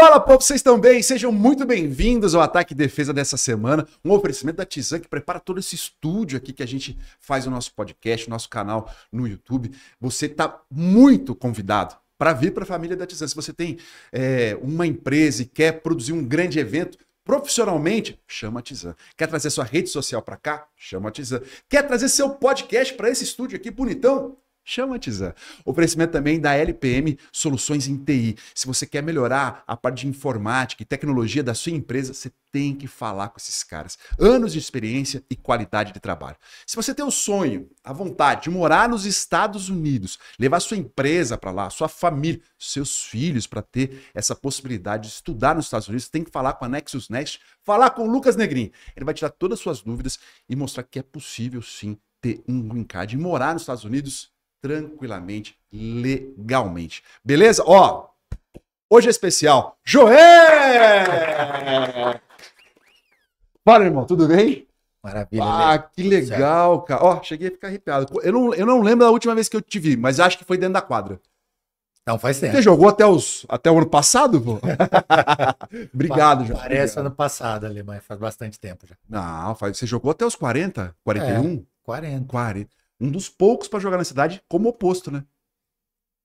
Fala povo, vocês estão bem? Sejam muito bem-vindos ao Ataque e Defesa dessa semana, um oferecimento da Tizan que prepara todo esse estúdio aqui que a gente faz o nosso podcast, o nosso canal no YouTube. Você está muito convidado para vir para a família da Tizan. Se você tem é, uma empresa e quer produzir um grande evento, Profissionalmente, chama a Tizan. Quer trazer sua rede social para cá? Chama a Tizan. Quer trazer seu podcast para esse estúdio aqui bonitão? Chama a Tizan. Oferecimento também da LPM Soluções em TI. Se você quer melhorar a parte de informática e tecnologia da sua empresa, você tem que falar com esses caras. Anos de experiência e qualidade de trabalho. Se você tem o sonho, a vontade de morar nos Estados Unidos, levar sua empresa para lá, sua família, seus filhos para ter essa possibilidade de estudar nos Estados Unidos, tem que falar com a Nexus Nest. falar com o Lucas Negrin. Ele vai tirar todas as suas dúvidas e mostrar que é possível sim ter um green card e morar nos Estados Unidos tranquilamente, legalmente. Beleza? Ó, hoje é especial. Joé! Fala, irmão, tudo bem? Maravilha. Ah, né? que legal, cara. Ó, cheguei a ficar arrepiado. Eu não, eu não lembro da última vez que eu te vi, mas acho que foi dentro da quadra. Então faz tempo. Você jogou até, os, até o ano passado, pô? obrigado, João. Parece obrigado. ano passado ali, mas faz bastante tempo já. Não, faz, você jogou até os 40? 41? É, 40. 40. Um dos poucos para jogar na cidade como oposto, né?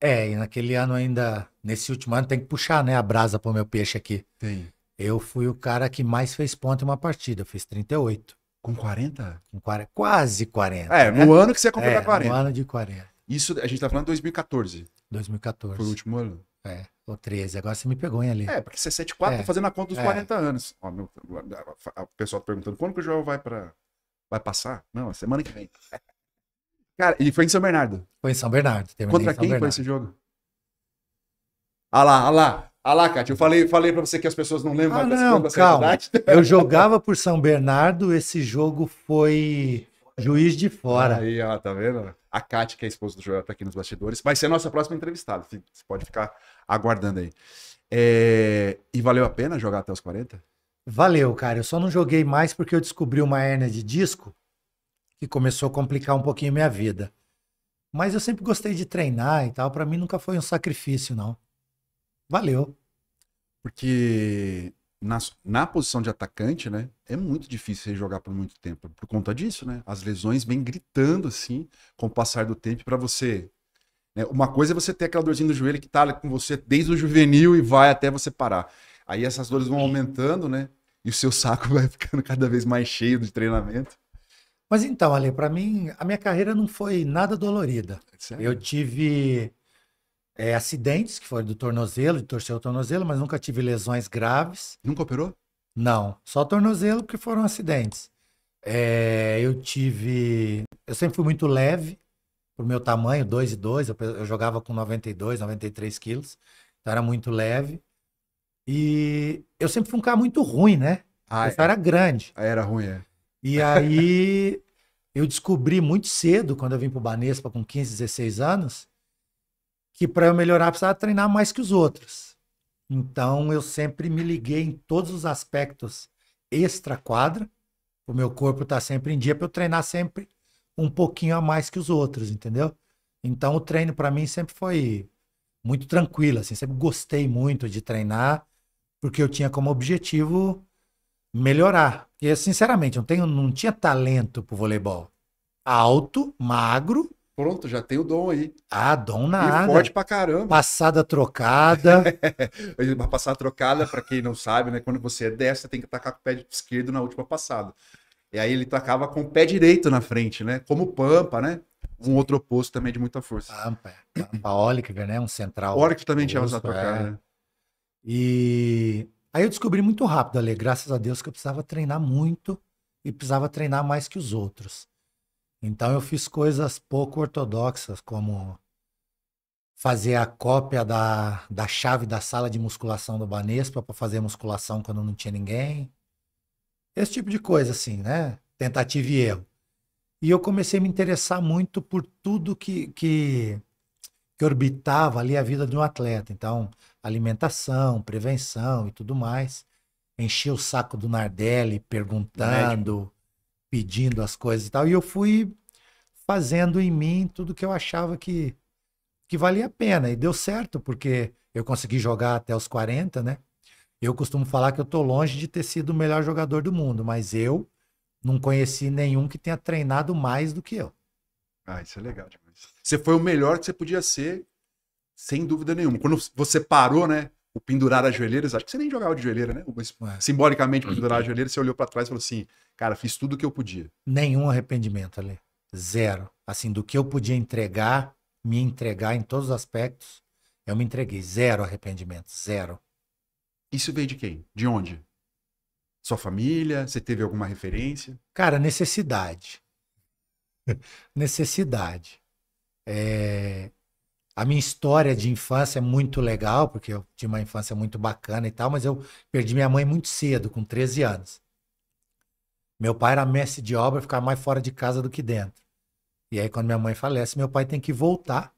É, e naquele ano ainda, nesse último ano, tem que puxar né, a brasa pro meu peixe aqui. Tem. Eu fui o cara que mais fez ponto em uma partida, eu fiz 38. Com 40? Com 40 quase 40. É, né? no ano que você ia completar é, 40. No ano de 40. Isso, a gente tá falando de 2014. 2014. Foi o último ano. É, ou 13. Agora você me pegou, hein, ali. É, porque você é 74, é. tá fazendo a conta dos é. 40 anos. Ó, meu, o pessoal tá perguntando quando que o Joel vai pra, vai passar? Não, é semana que vem. Cara, ele foi em São Bernardo. Foi em São Bernardo. Contra São quem Bernardo. foi esse jogo? Olha ah lá, olha ah lá. Olha ah lá, Cátia, eu falei, falei para você que as pessoas não lembram ah, não, calma. Eu jogava por São Bernardo, esse jogo foi juiz de fora. Aí, ó, tá vendo? A Cátia, que é a esposa do Joel, tá aqui nos bastidores. Vai ser a nossa próxima entrevistada. Você pode ficar aguardando aí. É... E valeu a pena jogar até os 40? Valeu, cara. Eu só não joguei mais porque eu descobri uma hernia de disco que começou a complicar um pouquinho minha vida. Mas eu sempre gostei de treinar e tal, para mim nunca foi um sacrifício, não. Valeu. Porque na, na posição de atacante, né, é muito difícil você jogar por muito tempo, por conta disso, né? As lesões vêm gritando assim com o passar do tempo para você né? uma coisa é você ter aquela dorzinha do joelho que tá com você desde o juvenil e vai até você parar. Aí essas dores vão aumentando, né? E o seu saco vai ficando cada vez mais cheio de treinamento. Mas então, Ale, para mim, a minha carreira não foi nada dolorida. Sério? Eu tive é, acidentes, que foi do tornozelo, de torcer o tornozelo, mas nunca tive lesões graves. Nunca operou? Não, só tornozelo, porque foram acidentes. É, eu tive. Eu sempre fui muito leve, pro meu tamanho, 2 e 2. Eu, eu jogava com 92, 93 quilos, então era muito leve. E eu sempre fui um cara muito ruim, né? Ah, eu é. era grande. Ah, era ruim, é. E aí eu descobri muito cedo, quando eu vim para o Banespa com 15, 16 anos, que para eu melhorar precisava treinar mais que os outros. Então eu sempre me liguei em todos os aspectos extra quadra. O meu corpo está sempre em dia para eu treinar sempre um pouquinho a mais que os outros, entendeu? Então o treino para mim sempre foi muito tranquilo, assim, sempre gostei muito de treinar, porque eu tinha como objetivo melhorar. E, sinceramente, eu tenho, não tinha talento pro voleibol. Alto, magro. Pronto, já tem o dom aí. Ah, dom na área. forte pra caramba. Passada trocada. passada trocada, para quem não sabe, né? Quando você é dessa, tem que tacar com o pé esquerdo na última passada. E aí ele tacava com o pé direito na frente, né? Como Pampa, né? Um outro oposto também de muita força. Pampa, Pampa Oliver, né? Um central. Oliver também tinha usado é. trocar, né? E Aí eu descobri muito rápido, Ale, graças a Deus, que eu precisava treinar muito e precisava treinar mais que os outros. Então eu fiz coisas pouco ortodoxas, como fazer a cópia da, da chave da sala de musculação do Banespa para fazer musculação quando não tinha ninguém. Esse tipo de coisa, assim, né? Tentativa e erro. E eu comecei a me interessar muito por tudo que, que, que orbitava ali a vida de um atleta. Então, alimentação, prevenção e tudo mais. Enchi o saco do Nardelli perguntando, pedindo as coisas e tal. E eu fui fazendo em mim tudo que eu achava que, que valia a pena. E deu certo, porque eu consegui jogar até os 40, né? Eu costumo falar que eu tô longe de ter sido o melhor jogador do mundo, mas eu não conheci nenhum que tenha treinado mais do que eu. Ah, isso é legal demais. Você foi o melhor que você podia ser sem dúvida nenhuma. Quando você parou, né? O pendurar as joelheiras, acho que você nem jogava de joelheira, né? É. simbolicamente, pendurar uhum. as joelheiras, você olhou para trás e falou assim: cara, fiz tudo o que eu podia. Nenhum arrependimento ali. Zero. Assim, do que eu podia entregar, me entregar em todos os aspectos, eu me entreguei. Zero arrependimento. Zero. Isso veio de quem? De onde? Sua família? Você teve alguma referência? Cara, necessidade. necessidade. É, a minha história de infância é muito legal, porque eu tinha uma infância muito bacana e tal, mas eu perdi minha mãe muito cedo, com 13 anos. Meu pai era mestre de obra, ficava mais fora de casa do que dentro. E aí, quando minha mãe falece, meu pai tem que voltar,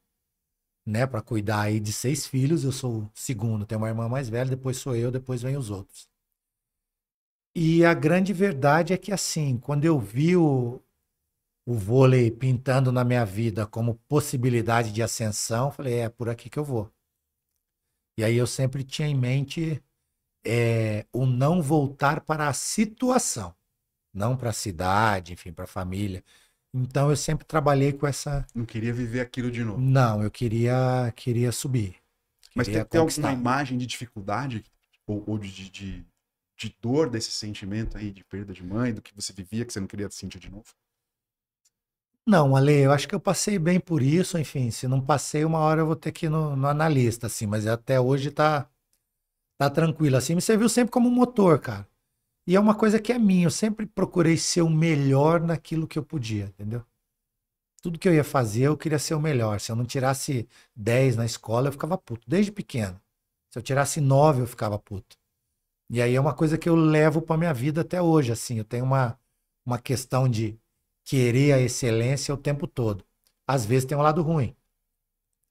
né, para cuidar aí de seis filhos. Eu sou o segundo, tenho uma irmã mais velha, depois sou eu, depois vem os outros. E a grande verdade é que, assim, quando eu vi o, o vôlei pintando na minha vida como possibilidade de ascensão, falei, é, é por aqui que eu vou. E aí eu sempre tinha em mente é, o não voltar para a situação, não para a cidade, enfim, para a família. Então eu sempre trabalhei com essa. Não queria viver aquilo de novo. Não, eu queria queria subir. Mas queria tem, tem alguma imagem de dificuldade ou, ou de, de, de dor desse sentimento aí de perda de mãe, do que você vivia que você não queria sentir de novo? Não, Ale, eu acho que eu passei bem por isso, enfim, se não passei, uma hora eu vou ter que ir no, no analista, assim, mas até hoje tá, tá tranquilo, assim, me serviu sempre como motor, cara. E é uma coisa que é minha, eu sempre procurei ser o melhor naquilo que eu podia, entendeu? Tudo que eu ia fazer, eu queria ser o melhor. Se eu não tirasse 10 na escola, eu ficava puto, desde pequeno. Se eu tirasse 9, eu ficava puto. E aí é uma coisa que eu levo pra minha vida até hoje, assim, eu tenho uma, uma questão de querer a excelência o tempo todo. Às vezes tem um lado ruim.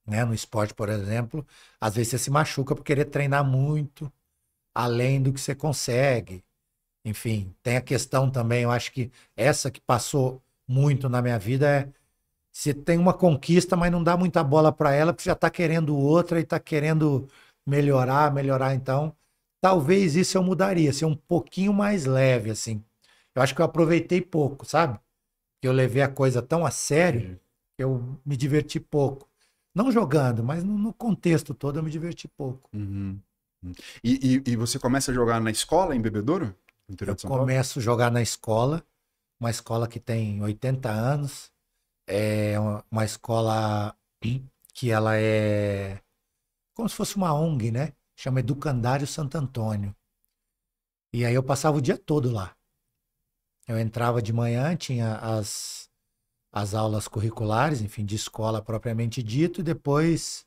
Né? No esporte, por exemplo, às vezes você se machuca por querer treinar muito além do que você consegue. Enfim, tem a questão também, eu acho que essa que passou muito na minha vida é você tem uma conquista, mas não dá muita bola para ela, porque já está querendo outra e está querendo melhorar, melhorar. Então, talvez isso eu mudaria, ser assim, um pouquinho mais leve, assim. Eu acho que eu aproveitei pouco, sabe? eu levei a coisa tão a sério, que uhum. eu me diverti pouco. Não jogando, mas no, contexto todo eu me diverti pouco. Uhum. uhum. E, e, e, você começa a jogar na escola, em Bebedouro? Eu começo a jogar na escola, uma escola que tem 80 anos, é uma escola que ela é como se fosse uma ONG, né? Chama Educandário Santo Antônio. E aí eu passava o dia todo lá. Eu entrava de manhã, tinha as, as aulas curriculares, enfim, de escola propriamente dito, e depois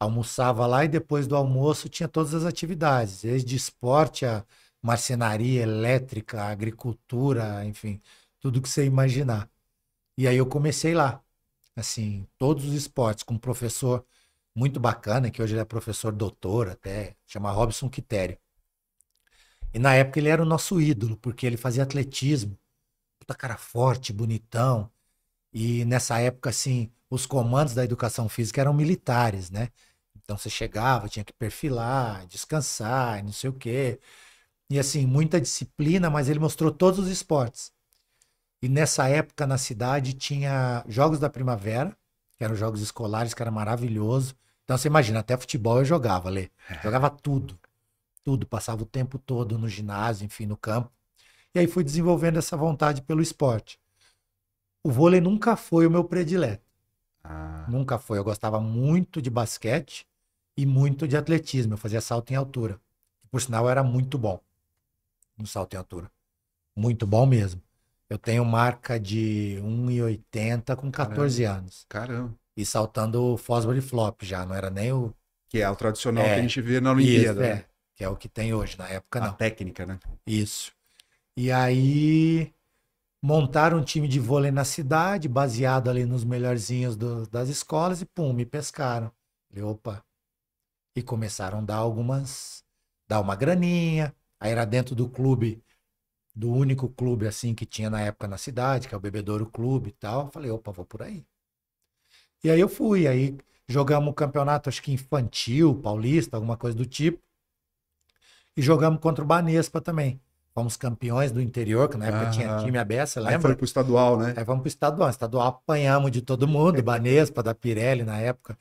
almoçava lá e depois do almoço tinha todas as atividades, desde esporte a marcenaria, elétrica, agricultura, enfim, tudo que você imaginar. E aí eu comecei lá, assim, todos os esportes, com um professor muito bacana, que hoje ele é professor doutor até, chama Robson Quitério. E na época ele era o nosso ídolo, porque ele fazia atletismo. Puta cara forte, bonitão. E nessa época, assim, os comandos da educação física eram militares, né? Então você chegava, tinha que perfilar, descansar, não sei o quê. E assim, muita disciplina, mas ele mostrou todos os esportes. E nessa época na cidade tinha Jogos da Primavera, que eram jogos escolares, que era maravilhoso. Então você imagina, até futebol eu jogava, Lê. É. Jogava tudo tudo, passava o tempo todo no ginásio, enfim, no campo. E aí fui desenvolvendo essa vontade pelo esporte. O vôlei nunca foi o meu predileto. Ah. Nunca foi. Eu gostava muito de basquete e muito de atletismo. Eu fazia salto em altura. Por sinal, eu era muito bom no salto em altura. Muito bom mesmo. Eu tenho marca de 1,80 com 14 Caramba. anos. Caramba. E saltando o Fosbury Flop já, não era nem o. Que é o tradicional é, que a gente vê na Olimpíada. Isso, é. Né? que é o que tem hoje, na época não. A técnica, né? Isso. E aí montaram um time de vôlei na cidade, baseado ali nos melhorzinhos do, das escolas, e pum, me pescaram. Falei, opa. E começaram a dar algumas. dar uma graninha. Aí era dentro do clube, do único clube assim que tinha na época na cidade, que é o Bebedouro Clube e tal. Falei, opa, vou por aí. E aí eu fui, aí jogamos um campeonato, acho que infantil, paulista, alguma coisa do tipo. E jogamos contra o Banespa também. Fomos campeões do interior, que na época ah, tinha time aberto, lembra? Aí foi pro estadual, né? Aí é, fomos pro estadual. Estadual apanhamos de todo mundo, Banespa, da Pirelli na época,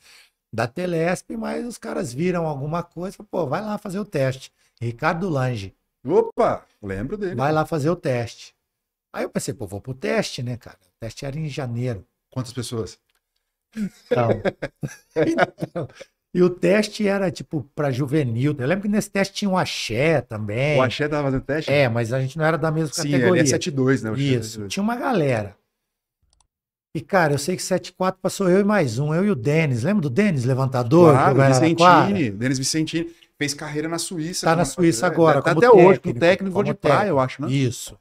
da Telesp, mas os caras viram alguma coisa, pô, vai lá fazer o teste. Ricardo Lange. Opa, lembro dele. Vai lá fazer o teste. Aí eu pensei, pô, vou pro teste, né, cara? O teste era em janeiro. Quantas pessoas? Então, então e o teste era, tipo, para juvenil. Eu lembro que nesse teste tinha um axé também. O axé tava fazendo teste? É, mas a gente não era da mesma Sim, é categoria. Sim, é 7-2, né? O Isso, tinha uma galera. E, cara, eu sei que 7-4 passou eu e mais um, eu e o Denis. Lembra do Denis, levantador? Claro, Vicentini. Denis Vicentini. Fez carreira na Suíça. Tá na Suíça é, agora. É, tá até técnico, hoje, com técnico, técnico de praia, eu acho, né? Isso.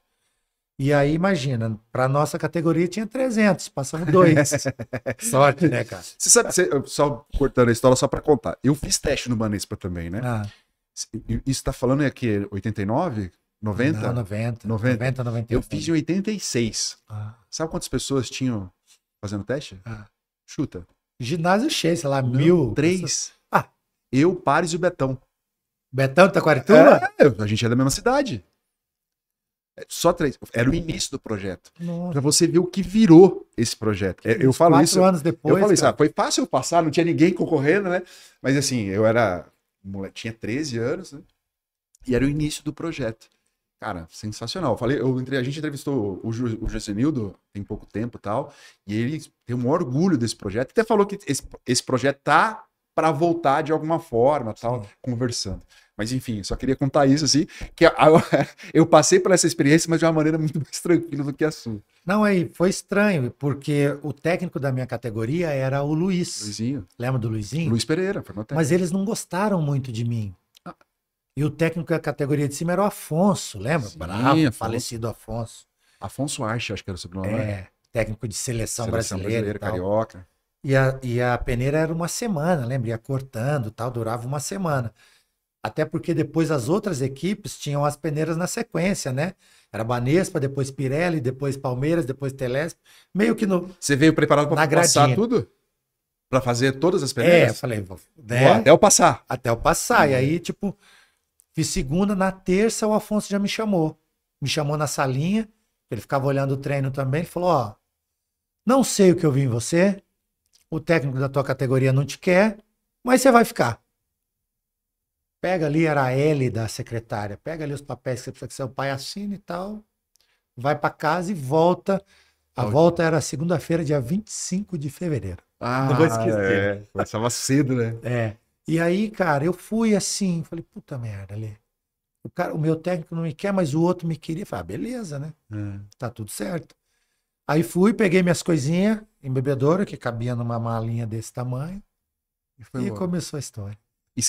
E aí, imagina, para nossa categoria tinha 300, passamos dois. Sorte, né, cara? Você sabe, você, só cortando a história, só para contar. Eu fiz teste no Banespa também, né? Ah. Isso tá falando que 89? É 90? Não, 90. 90, 90 91. Eu fiz em 86. Ah. Sabe quantas pessoas tinham fazendo teste? Ah. Chuta. Ginásio cheio, sei lá, Não, mil. Três. Pessoas. Ah. Eu, Pares e o Betão. Betão, Taquarituba? É, a gente é da mesma cidade. É, só três. Era o início do projeto. Para você ver o que virou esse projeto. Eu, é, eu falo Quatro isso. anos depois. Eu isso, ah, foi fácil eu passar, não tinha ninguém concorrendo, né? Mas assim, eu era. Tinha 13 anos, né? E era o início do projeto. Cara, sensacional. Eu falei, eu a gente entrevistou o, Ju, o tem pouco tempo e tal, e ele tem um orgulho desse projeto. Até falou que esse, esse projeto tá para voltar de alguma forma, tal, Sim. conversando. Mas enfim, só queria contar isso assim, que eu passei por essa experiência, mas de uma maneira muito mais tranquila do que a sua. Não, aí foi estranho, porque o técnico da minha categoria era o Luiz. Luizinho. Lembra do Luizinho? Luiz Pereira, foi meu técnico. Mas eles não gostaram muito de mim. Ah. E o técnico da categoria de cima era o Afonso, lembra? Sim, Bravo, Afonso. falecido Afonso. Afonso Arche, acho que era o sobrenome. É, né? técnico de seleção, seleção brasileira. brasileira carioca. E a, e a peneira era uma semana, lembra? Ia cortando tal, durava uma semana. Até porque depois as outras equipes tinham as peneiras na sequência, né? Era Banespa, depois Pirelli, depois Palmeiras, depois Telesp. Meio que no. Você veio preparado para passar gradinha. tudo? Para fazer todas as peneiras? É, eu falei. Né? até eu passar. Até eu passar. Uhum. E é. aí, tipo, fiz segunda, na terça o Afonso já me chamou. Me chamou na salinha, ele ficava olhando o treino também. Ele falou: Ó, não sei o que eu vi em você, o técnico da tua categoria não te quer, mas você vai ficar. Pega ali, era a L da secretária, pega ali os papéis que você precisa que seu pai assine e tal, vai para casa e volta. A volta era segunda-feira, dia 25 de fevereiro. Ah, não vou esquecer. É. Começava cedo, né? É. E aí, cara, eu fui assim, falei, puta merda, ali. O, cara, o meu técnico não me quer, mas o outro me queria. Falei, ah, beleza, né? É. Tá tudo certo. Aí fui, peguei minhas coisinhas em bebedouro, que cabia numa malinha desse tamanho, e, e começou a história.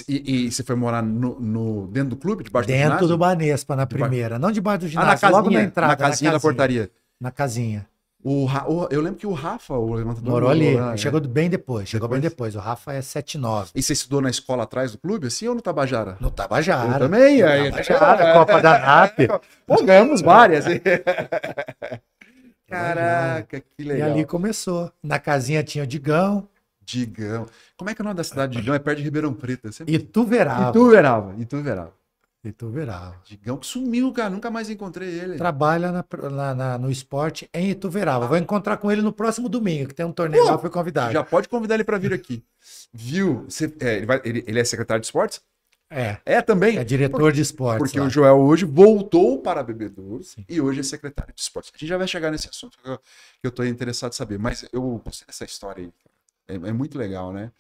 E, você foi morar no, no, dentro do clube, debaixo dentro do ginásio? Dentro do Banespa, na primeira. Não debaixo do ginásio, ah, na casinha, logo na entrada. Na casinha, na casinha da portaria. Na casinha. O, o eu lembro que o Rafa, o levantador... Morou ali, né? chegou bem depois, chegou depois? bem depois. O Rafa é 7'9". E você estudou na escola atrás do clube, assim, ou no Tabajara? No Tabajara. Eu também. No aí. Tabajara, Copa da NAP. Pô, ganhamos várias. Caraca, que legal. E ali começou. Na casinha tinha o Digão, Digão. Como é que é o nome da cidade? Digão é perto de Ribeirão Preto. É Sempre... Assim? Ituverava. Ituverava. Ituverava. Ituverava. Digão que sumiu, cara. Nunca mais encontrei ele. Trabalha na, na, na, no esporte em Ituverava. Vou encontrar com ele no próximo domingo, que tem um torneio Pô, uh! lá. Foi convidado. Já pode convidar ele para vir aqui. Viu? Você, é, ele, vai, ele, ele, é secretário de esportes? É. É também? É diretor por, de esportes. Porque lá. o Joel hoje voltou para Bebedouro e hoje é secretário de esportes. A gente já vai chegar nesse assunto que eu, estou interessado em saber. Mas eu postei essa história aí é, é muito legal, né?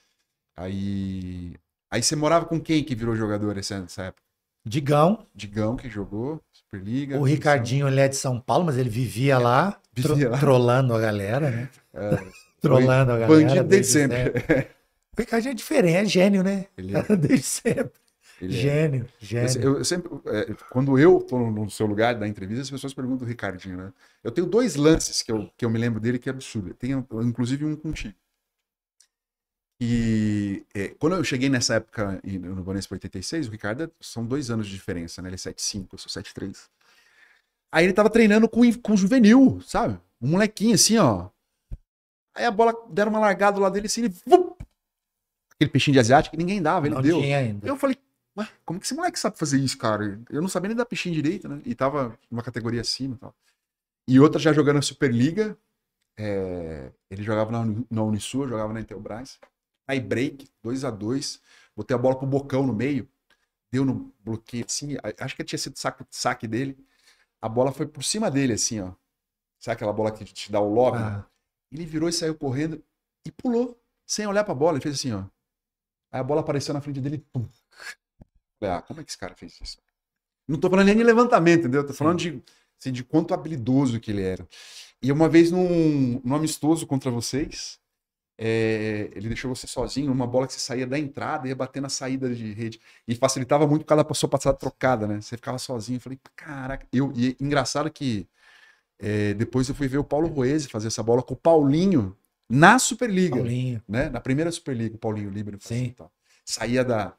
Aí. Aí você morava com quem que virou jogador nessa época? Digão. Digão que jogou, Superliga. O Ricardinho, ele é de São Paulo, mas ele vivia é, lá, vivia tro lá. trolando a galera, né? É, trolando a galera. Bandido desde, sempre. O Ricardinho é diferente, é gênio, né? Ele é. desde sempre. Ele gênio, é. gênio. Eu, eu sempre, é, quando eu tô no seu lugar da entrevista, as pessoas perguntam o Ricardinho, né? Eu tenho dois lances que eu, que eu me lembro dele que é absurdo. Tem inclusive um contigo. E é, quando eu cheguei nessa época no Vanessa para 86, o Ricardo é, são dois anos de diferença, né? Ele é 7'5, eu sou 7'3. Aí ele tava treinando com, com juvenil, sabe? Um molequinho assim, ó. Aí a bola deram uma largada lá dele assim, ele. Vup! Aquele peixinho de asiático que ninguém dava, ele não deu. Tinha ainda. Eu falei, ué, como que esse moleque sabe fazer isso, cara? Eu não sabia nem dar peixinho direito, né? E tava numa categoria acima e tal. E outra já jogando na Superliga. É... Ele jogava na, na Unisul, jogava na Intelbras tie break, 2 a 2 Botei a bola pro Bocão no meio. Deu no bloqueio, assim. Acho que tinha sido saco saque dele. A bola foi por cima dele, assim, ó. Sabe aquela bola que te dá o lobby? Ah. Ele virou e saiu correndo e pulou, sem olhar pra bola. Ele fez assim, ó. Aí a bola apareceu na frente dele. Pum. Falei, ah, como é que esse cara fez isso? Não tô falando nem de levantamento, entendeu? Tô falando de, assim, de quanto habilidoso que ele era. E uma vez num, num amistoso contra vocês, é, ele deixou você sozinho, uma bola que você saía da entrada e ia bater na saída de rede. E facilitava muito por causa da passada trocada, né? Você ficava sozinho. Eu falei, caraca. Eu, e é engraçado que é, depois eu fui ver o Paulo Ruese fazer essa bola com o Paulinho na Superliga. Paulinho. Né? Na primeira Superliga, o Paulinho Líbero. Sim. Saía da,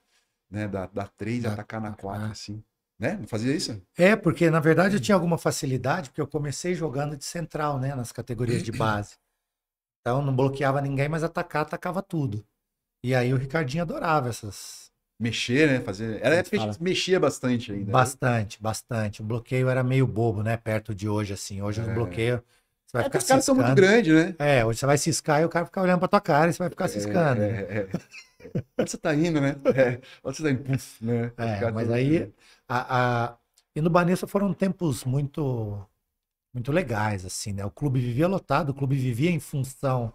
né, da, da 3 e atacar na 4, ah. assim. Né? Não fazia isso? É, porque na verdade eu tinha alguma facilidade, porque eu comecei jogando de central, né? Nas categorias de base. Então não bloqueava ninguém, mas atacar, atacava tudo. E aí o Ricardinho adorava essas. Mexer, né? Fazer. Era época que mexia bastante ainda. Né? Bastante, né? bastante. O bloqueio era meio bobo, né? Perto de hoje, assim. Hoje é. bloqueio Você vai é, ficar os caras são muito grandes, né? É, hoje você vai ciscar e o cara fica olhando pra tua cara e você vai ficar é, ciscando. É, é, é. Onde você tá indo, né? É. Onde você tá indo? né? É, mas aí. A, a... E no Banessa foram tempos muito muito legais, assim, né? O clube vivia lotado, o clube vivia em função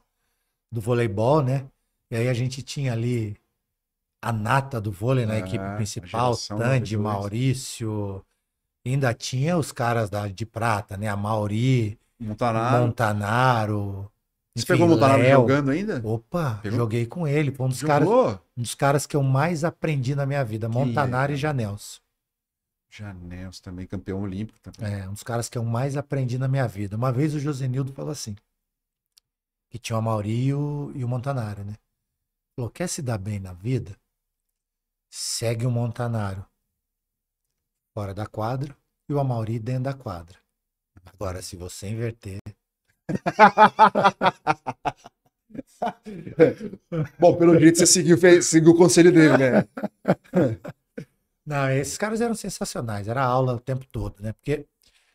do voleibol, né? E aí a gente tinha ali a nata do vôlei na né? equipe é, principal, Tandy, Maurício, ainda tinha os caras da, de prata, né? A Mauri, Montanaro. Montanaro Você pegou o Montanaro Léo. jogando ainda? Opa, pegou? joguei com ele. Foi um dos, caras, um dos caras que eu mais aprendi na minha vida, Montanaro e Janelson. Janels também, é campeão olímpico também. É, um dos caras que eu mais aprendi na minha vida. Uma vez o Josenildo falou assim, que tinha o Amauri e o, e o Montanaro, né? Falou, quer se dar bem na vida? Segue o Montanaro fora da quadra e o Amauri dentro da quadra. Agora, se você inverter... Bom, pelo jeito você seguiu, fez, seguiu o conselho dele, né? Não, esses caras eram sensacionais, era aula o tempo todo, né? Porque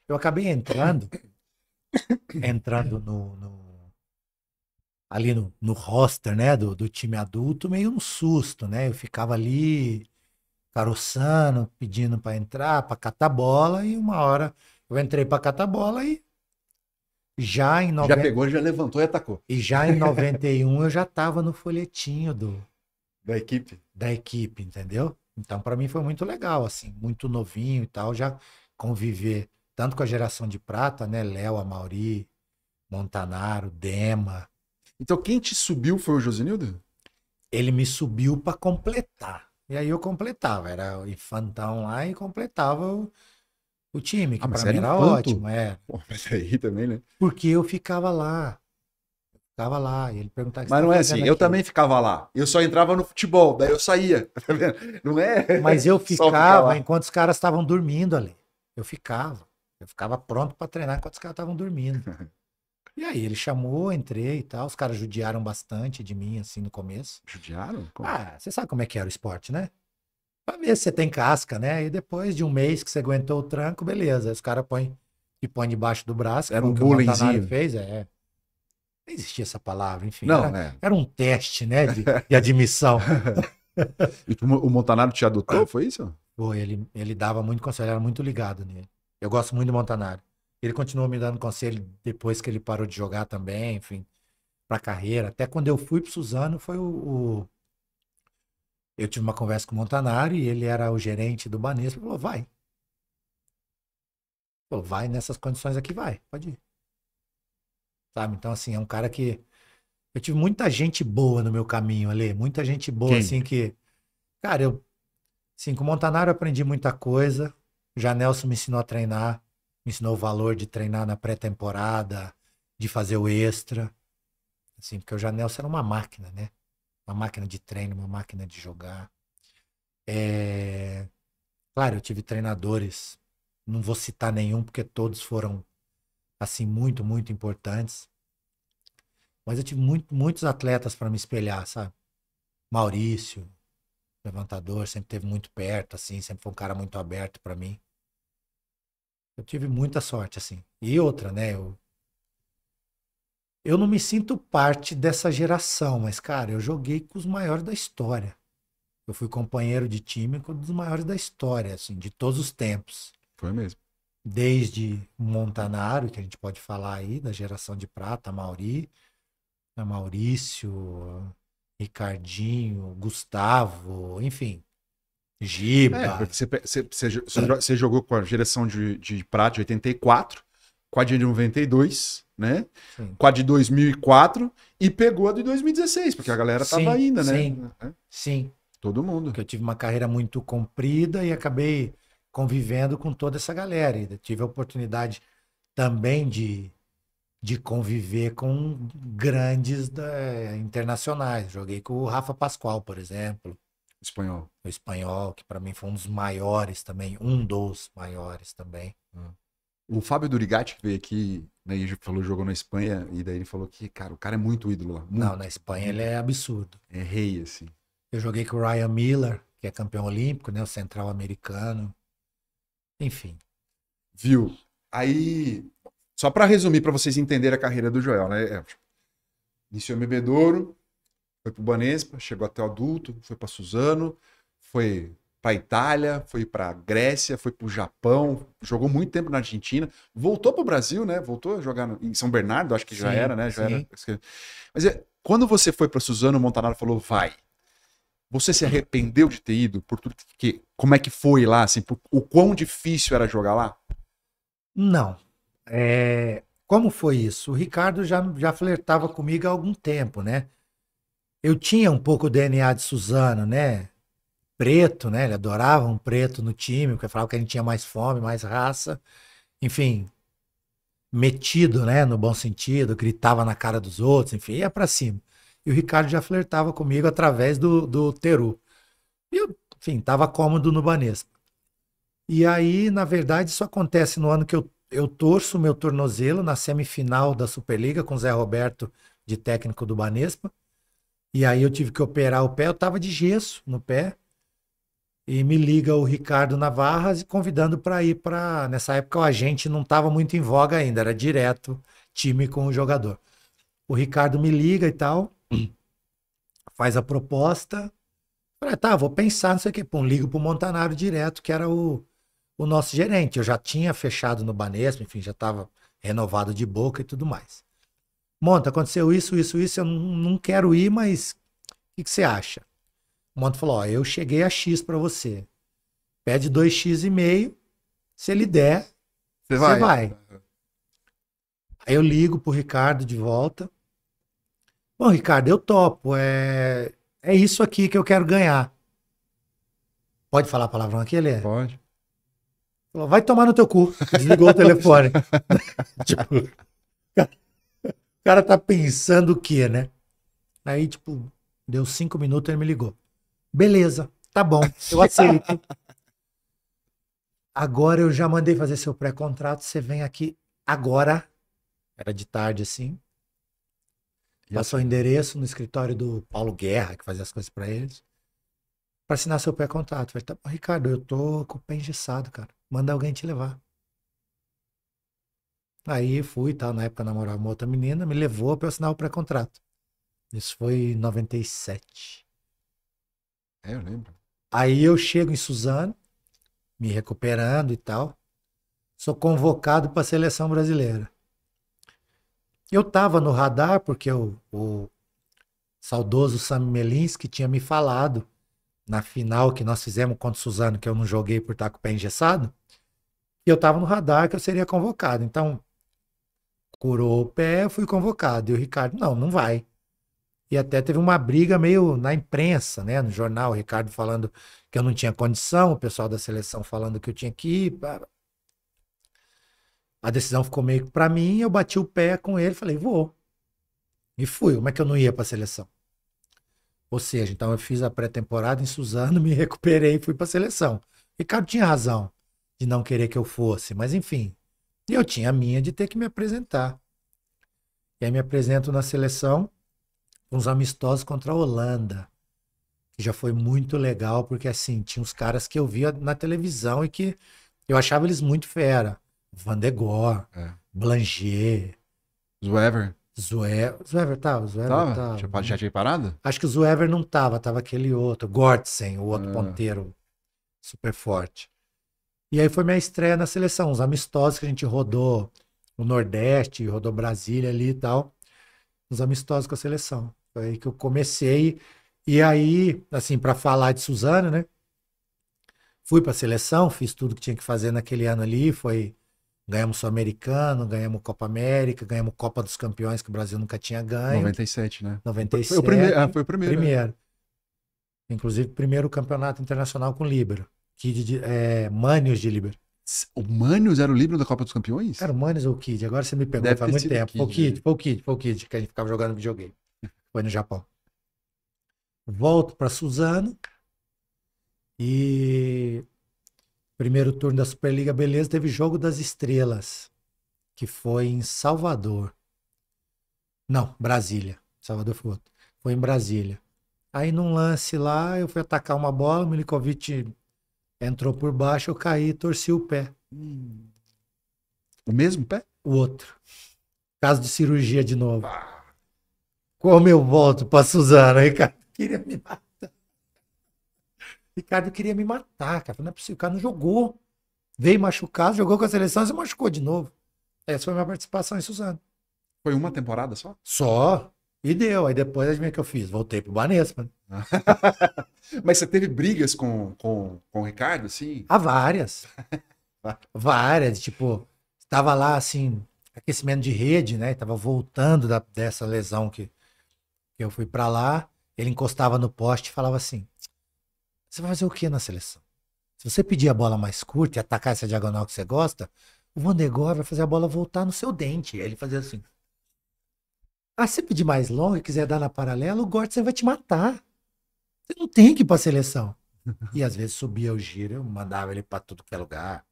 eu acabei entrando, entrando no, no ali no, no, roster, né, do, do time adulto, meio um susto, né? Eu ficava ali caroçando, pedindo para entrar, para catar bola, e uma hora eu entrei para catar bola e já em 90... Já pegou, já levantou e atacou. E já em 91 eu já estava no folhetinho do... Da equipe. Da equipe, entendeu? Então, para mim foi muito legal, assim, muito novinho e tal, já conviver tanto com a geração de prata, né? Léo, Amauri, Montanaro, Dema. Então, quem te subiu foi o Josinildo? Ele me subiu para completar. E aí eu completava, era o infantão lá e completava o, o time, que ah, pra mim era, ótimo, é. Pô, mas aí também, né? Porque eu ficava lá. Ficava lá, e ele perguntava. Mas não tá é assim, aqui. eu também ficava lá. Eu só entrava no futebol, daí eu saía. Tá vendo? Não é? Mas eu ficava enquanto os caras estavam dormindo ali. Eu ficava. Eu ficava pronto para treinar enquanto os caras estavam dormindo. E aí ele chamou, entrei e tal. Os caras judiaram bastante de mim, assim, no começo. Judiaram? Como? Ah, você sabe como é que era o esporte, né? Pra ver se você tem casca, né? E depois de um mês que você aguentou o tranco, beleza. Aí os caras põem e põe debaixo do braço. Era um bullyingzinho. fez, é não existia essa palavra, enfim. Não, era, né? era um teste, né? De, de admissão. e o Montanaro te adotou, ah. foi isso? Foi, ele, ele dava muito conselho, era muito ligado nele. Eu gosto muito do Montanaro. Ele continuou me dando conselho depois que ele parou de jogar também, enfim, pra carreira. Até quando eu fui pro Suzano, foi o, o... Eu tive uma conversa com o Montanaro e ele era o gerente do Banespa. Ele falou, vai. Ele falou, vai nessas condições aqui, vai, pode ir. Sabe? Então, assim, é um cara que. Eu tive muita gente boa no meu caminho ali. Muita gente boa, Quem? assim, que. Cara, eu. Assim, com o Montanaro eu aprendi muita coisa. O Nelson me ensinou a treinar. Me ensinou o valor de treinar na pré-temporada, de fazer o extra. Assim, porque o Janelson era uma máquina, né? Uma máquina de treino, uma máquina de jogar. É... Claro, eu tive treinadores. Não vou citar nenhum, porque todos foram assim, muito, muito importantes. Mas eu tive muito, muitos atletas para me espelhar, sabe? Maurício, levantador, sempre teve muito perto, assim, sempre foi um cara muito aberto para mim. Eu tive muita sorte, assim. E outra, né? Eu, eu não me sinto parte dessa geração, mas, cara, eu joguei com os maiores da história. Eu fui companheiro de time com um dos maiores da história, assim, de todos os tempos. Foi mesmo desde Montanaro, que a gente pode falar aí, da geração de prata, Mauri, né, Maurício, Ricardinho, Gustavo, enfim, Giba. É, você, você, você, você, jogou com a geração de, de prata de 84, com a de 92, né? Sim. Com a de 2004 e pegou a de 2016, porque a galera tava sim, ainda, né? Sim, é. sim. Todo mundo. Porque eu tive uma carreira muito comprida e acabei convivendo com toda essa galera. E tive a oportunidade também de, de conviver com grandes da, internacionais. Joguei com o Rafa Pascoal, por exemplo. Espanhol. O espanhol, que para mim foi um dos maiores também, um dos maiores também. Hum. O Fábio Durigatti, que veio aqui, né, e falou, jogou na Espanha, e daí ele falou que, cara, o cara é muito ídolo lá. Muito. Não, na Espanha ele é absurdo. É rei, assim. Eu joguei com o Ryan Miller, que é campeão olímpico, né, o central americano. Enfim. Viu? Aí, só para resumir, para vocês entenderem a carreira do Joel, né? É, tipo, iniciou em Bebedouro, foi pro Banespa, chegou até o adulto, foi para Suzano, foi para Itália, foi para Grécia, foi para o Japão, jogou muito tempo na Argentina, voltou para o Brasil, né? Voltou a jogar no, em São Bernardo, acho que sim, já era, né? Já era. Mas é, quando você foi para Suzano, o Montanaro falou vai. Você se arrependeu de ter ido por tudo que. Como é que foi lá, assim, por, o quão difícil era jogar lá? Não. É, como foi isso? O Ricardo já, já flertava comigo há algum tempo, né? Eu tinha um pouco o DNA de Suzano, né? Preto, né? Ele adorava um preto no time, porque falava que a gente tinha mais fome, mais raça. Enfim, metido, né? No bom sentido, gritava na cara dos outros, enfim, ia para cima. E o Ricardo já flertava comigo através do, do Teru. E eu, enfim, estava cômodo no Banespa. E aí, na verdade, isso acontece no ano que eu, eu torço o meu tornozelo na semifinal da Superliga com o Zé Roberto de técnico do Banespa. E aí eu tive que operar o pé, eu tava de gesso no pé. E me liga o Ricardo Navarras convidando para ir para nessa época o agente não estava muito em voga ainda, era direto time com o jogador. O Ricardo me liga e tal. faz a proposta. Falei, tá, vou pensar, não sei o que. Pum, ligo pro Montanaro direto, que era o, o nosso gerente. Eu já tinha fechado no Banespa, enfim, já estava renovado de boca e tudo mais. Monta, aconteceu isso, isso, isso, eu não quero ir, mas o que, que, você acha? O Monta falou, ó, eu cheguei a X para você. Pede 2x e meio, se ele der, você vai. vai. Aí eu ligo pro Ricardo de volta. Bom, Ricardo, eu topo. É, é isso aqui que eu quero ganhar. Pode falar a palavrão aqui, Lê? Pode. Falou, vai tomar no teu cu. Desligou o telefone. tipo, cara, o cara tá pensando o quê, né? Aí, tipo, deu cinco minutos e ele me ligou. Beleza, tá bom, eu aceito. Agora eu já mandei fazer seu pré-contrato, você vem aqui agora. Era de tarde, assim. Passou tá. o endereço no escritório do Paulo Guerra, que fazia as coisas para eles, para assinar seu pré-contrato. Falei, tá, Ricardo, eu tô com o pé engessado, cara. Manda alguém te levar. Aí fui, tá, na época namorava uma outra menina, me levou para assinar o pré-contrato. Isso foi em 97. É, eu lembro. Aí eu chego em Suzano, me recuperando e tal. Sou convocado para a seleção brasileira. Eu estava no radar porque o, o saudoso Sam Melinski tinha me falado na final que nós fizemos contra o Suzano, que eu não joguei por estar com o pé engessado, e eu estava no radar que eu seria convocado. Então, curou o pé, fui convocado. E o Ricardo, não, não vai. E até teve uma briga meio na imprensa, né? No jornal, o Ricardo falando que eu não tinha condição, o pessoal da seleção falando que eu tinha que ir. A decisão ficou meio para mim, eu bati o pé com ele, falei, vou. E fui, como é que eu não ia para a seleção? Ou seja, então eu fiz a pré-temporada em Suzano, me recuperei e fui para a seleção. Ricardo tinha razão de não querer que eu fosse, mas enfim, eu tinha a minha de ter que me apresentar. E aí me apresento na seleção, uns amistosos contra a Holanda, que já foi muito legal, porque assim, tinha uns caras que eu via na televisão e que eu achava eles muito fera. Van de Gogh, é. Blanger. Zuever. Zuever, Zuever tava, Zuever tava. tava. Já, já, tinha parado? Acho que o Zuever não tava, tava aquele outro, Gortzen, o outro é. ponteiro super forte. E aí foi minha estreia na seleção, uns amistosos que a gente rodou o Nordeste, rodou Brasília ali e tal, uns amistosos com a seleção. Foi aí que eu comecei. E aí, assim, para falar de Suzano, né? Fui para seleção, fiz tudo que tinha que fazer naquele ano ali, foi Ganhamos Sul-Americano, ganhamos Copa América, ganhamos Copa dos Campeões, que o Brasil nunca tinha ganho. 97, né? 97. Foi o primeiro. Ah, foi o primeiro. É. primeiro. Inclusive, primeiro campeonato internacional com Líbero. Kid é, Manios de Líbero. O Manios era o Líbero da Copa dos Campeões? Era o Manios ou o Kid? Agora você me pegou Deve faz muito tempo. Kid, foi o Kid, né? foi o Kid, foi o Kid, que a gente ficava jogando videogame. Foi no Japão. Volto para Suzano e Primeiro turno da Superliga, beleza, teve Jogo das Estrelas, que foi em Salvador. Não, Brasília. Salvador foi outro. Foi em Brasília. Aí num lance lá, eu fui atacar uma bola, o Milikovic entrou por baixo, eu caí e torci o pé. O mesmo pé? O outro. Caso de cirurgia de novo. Como eu volto pra Suzana, Ricardo? Queria me matar. Ricardo queria me matar, cara. Não é possível, o cara não jogou. Veio machucado, jogou com a seleção e se machucou de novo. Essa foi minha participação em Suzano. Foi uma temporada só? Só. E deu. Aí depois, minhas que eu fiz? Voltei pro Banespa. Mas você teve brigas com, com, com o Ricardo, assim? Há ah, várias. várias. Tipo, estava lá, assim, aquecimento de rede, né? Tava voltando da, dessa lesão que, que eu fui para lá. Ele encostava no poste e falava assim: você vai fazer o que na seleção? Se você pedir a bola mais curta e atacar essa diagonal que você gosta, o Vandegor vai fazer a bola voltar no seu dente. Ele fazer assim. Ah, se pedir mais longa e quiser dar na paralela, o você vai te matar. Você não tem que ir pra seleção. E às vezes subia o giro, eu mandava ele para tudo que é lugar.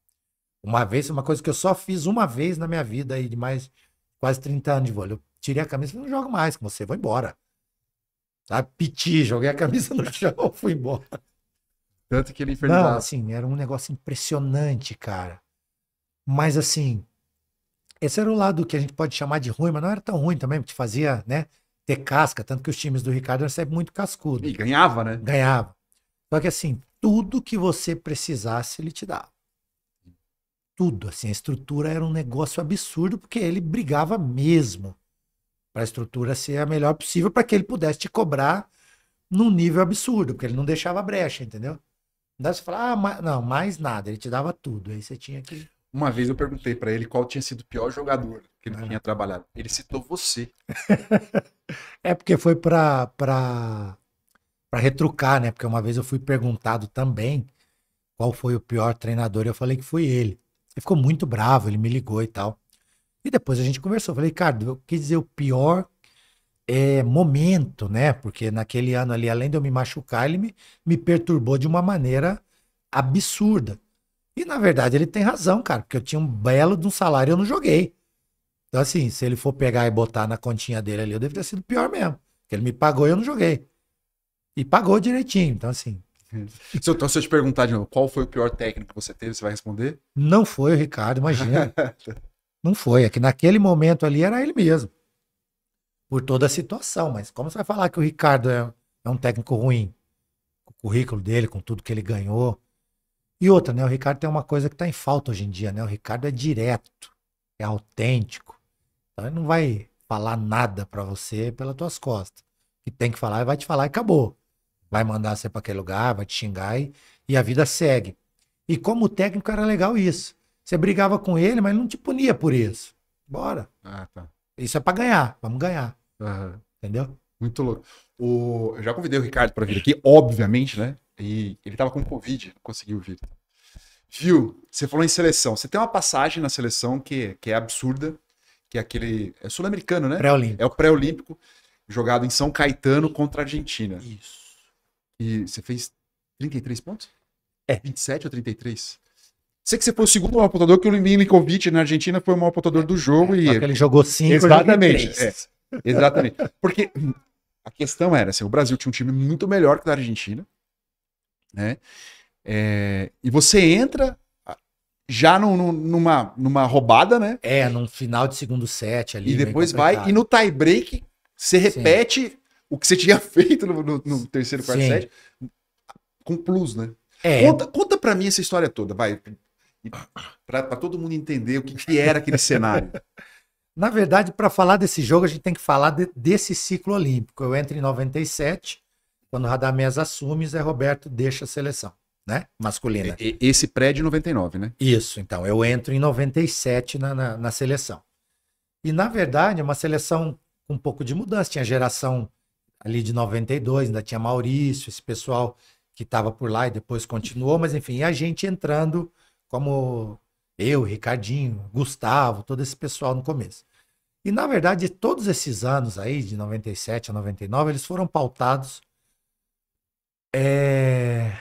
Uma vez, uma coisa que eu só fiz uma vez na minha vida aí de mais quase 30 anos de vôlei. Eu tirei a camisa e não jogo mais com você, vou embora. Sabe, piti, joguei a camisa no chão, fui embora. Tanto que ele infernizava. Não, assim, era um negócio impressionante, cara. Mas assim, esse era o lado que a gente pode chamar de ruim, mas não era tão ruim também, porque fazia, né, ter casca, tanto que os times do Ricardo eram sempre muito cascudo. E ganhava, né? Ganhava. Só que assim, tudo que você precisasse, ele te dava. Tudo, assim, a estrutura era um negócio absurdo, porque ele brigava mesmo para a estrutura ser a melhor possível para que ele pudesse te cobrar num nível absurdo, porque ele não deixava brecha, entendeu? Não dá você fala, ah, não, mais nada. Ele te dava tudo. Aí você tinha que. Uma vez eu perguntei para ele qual tinha sido o pior jogador que ele tinha trabalhado. Ele citou você. é porque foi para para retrucar, né? Porque uma vez eu fui perguntado também qual foi o pior treinador e eu falei que foi ele. Ele ficou muito bravo, ele me ligou e tal. E depois a gente conversou. Eu falei, Ricardo, eu quis dizer o pior é, momento, né? Porque naquele ano ali, além de eu me machucar, ele me, me perturbou de uma maneira absurda. E na verdade ele tem razão, cara, porque eu tinha um belo de um salário e eu não joguei. Então, assim, se ele for pegar e botar na continha dele ali, eu deveria ter sido pior mesmo. Porque ele me pagou e eu não joguei. E pagou direitinho, então assim. Então, se eu te perguntar de novo, qual foi o pior técnico que você teve, você vai responder? Não foi o Ricardo, imagina. não foi. É que naquele momento ali era ele mesmo por toda a situação. Mas como você vai falar que o Ricardo é, é um técnico ruim? Com o currículo dele, com tudo que ele ganhou. E outra, né? O Ricardo tem uma coisa que está em falta hoje em dia, né? O Ricardo é direto, é autêntico. Então ele não vai falar nada para você pelas tuas costas. E tem que falar, e vai te falar e acabou. Vai mandar você para aquele lugar, vai te xingar e, e a vida segue. E como técnico era legal isso. Você brigava com ele, mas ele não te punia por isso. Bora. Ah, tá. Isso é para ganhar, vamos ganhar. Uhum. Entendeu? Muito louco. O... Eu já convidei o Ricardo para vir aqui, obviamente, né? E ele tava com Covid, não conseguiu vir. Viu? Você falou em seleção. Você tem uma passagem na seleção que, que é absurda, que é aquele. É sul-americano, né? Pré-olímpico. É o pré-olímpico, jogado em São Caetano contra a Argentina. Isso. E você fez 33 pontos? É. 27 ou 33? Sei que você foi o segundo maior apontador, que o Milinkovic na Argentina foi o maior apontador do jogo. É, e... Ele jogou 5 Exatamente. É. Exatamente. Porque a questão era assim, o Brasil tinha um time muito melhor que o da Argentina, né? É, e você entra ah, já no, no, numa, numa roubada, né? É, num final de segundo set ali. E né, depois vai, e no tie break você repete Sim. o que você tinha feito no, no, no terceiro, quarto Sim. set, com plus, né? É. Conta, conta pra mim essa história toda, vai. Pra, pra todo mundo entender o que, que era aquele cenário. Na verdade, para falar desse jogo, a gente tem que falar de, desse ciclo olímpico. Eu entro em 97, quando o Radamés assume, Zé Roberto deixa a seleção, né? Masculina. Esse pré de 99, né? Isso, então. Eu entro em 97 na, na, na seleção. E, na verdade, é uma seleção com um pouco de mudança. Tinha geração ali de 92, ainda tinha Maurício, esse pessoal que estava por lá e depois continuou, mas enfim, a gente entrando como eu, Ricardinho, Gustavo, todo esse pessoal no começo. E, na verdade, todos esses anos aí, de 97 a 99, eles foram pautados é,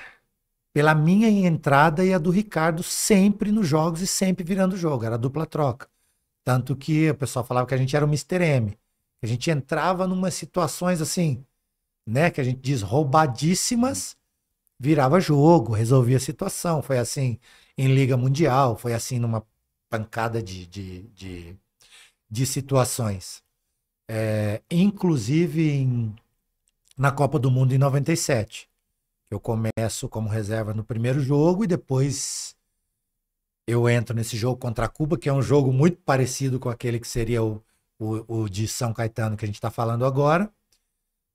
pela minha entrada e a do Ricardo sempre nos jogos e sempre virando jogo. Era dupla troca. Tanto que o pessoal falava que a gente era o Mr. M. A gente entrava numas situações assim, né, que a gente diz roubadíssimas, virava jogo, resolvia a situação. Foi assim, em Liga Mundial, foi assim numa pancada de, de, de, de situações. É, inclusive em, na Copa do Mundo em 97. Eu começo como reserva no primeiro jogo e depois eu entro nesse jogo contra a Cuba, que é um jogo muito parecido com aquele que seria o, o, o de São Caetano que a gente está falando agora.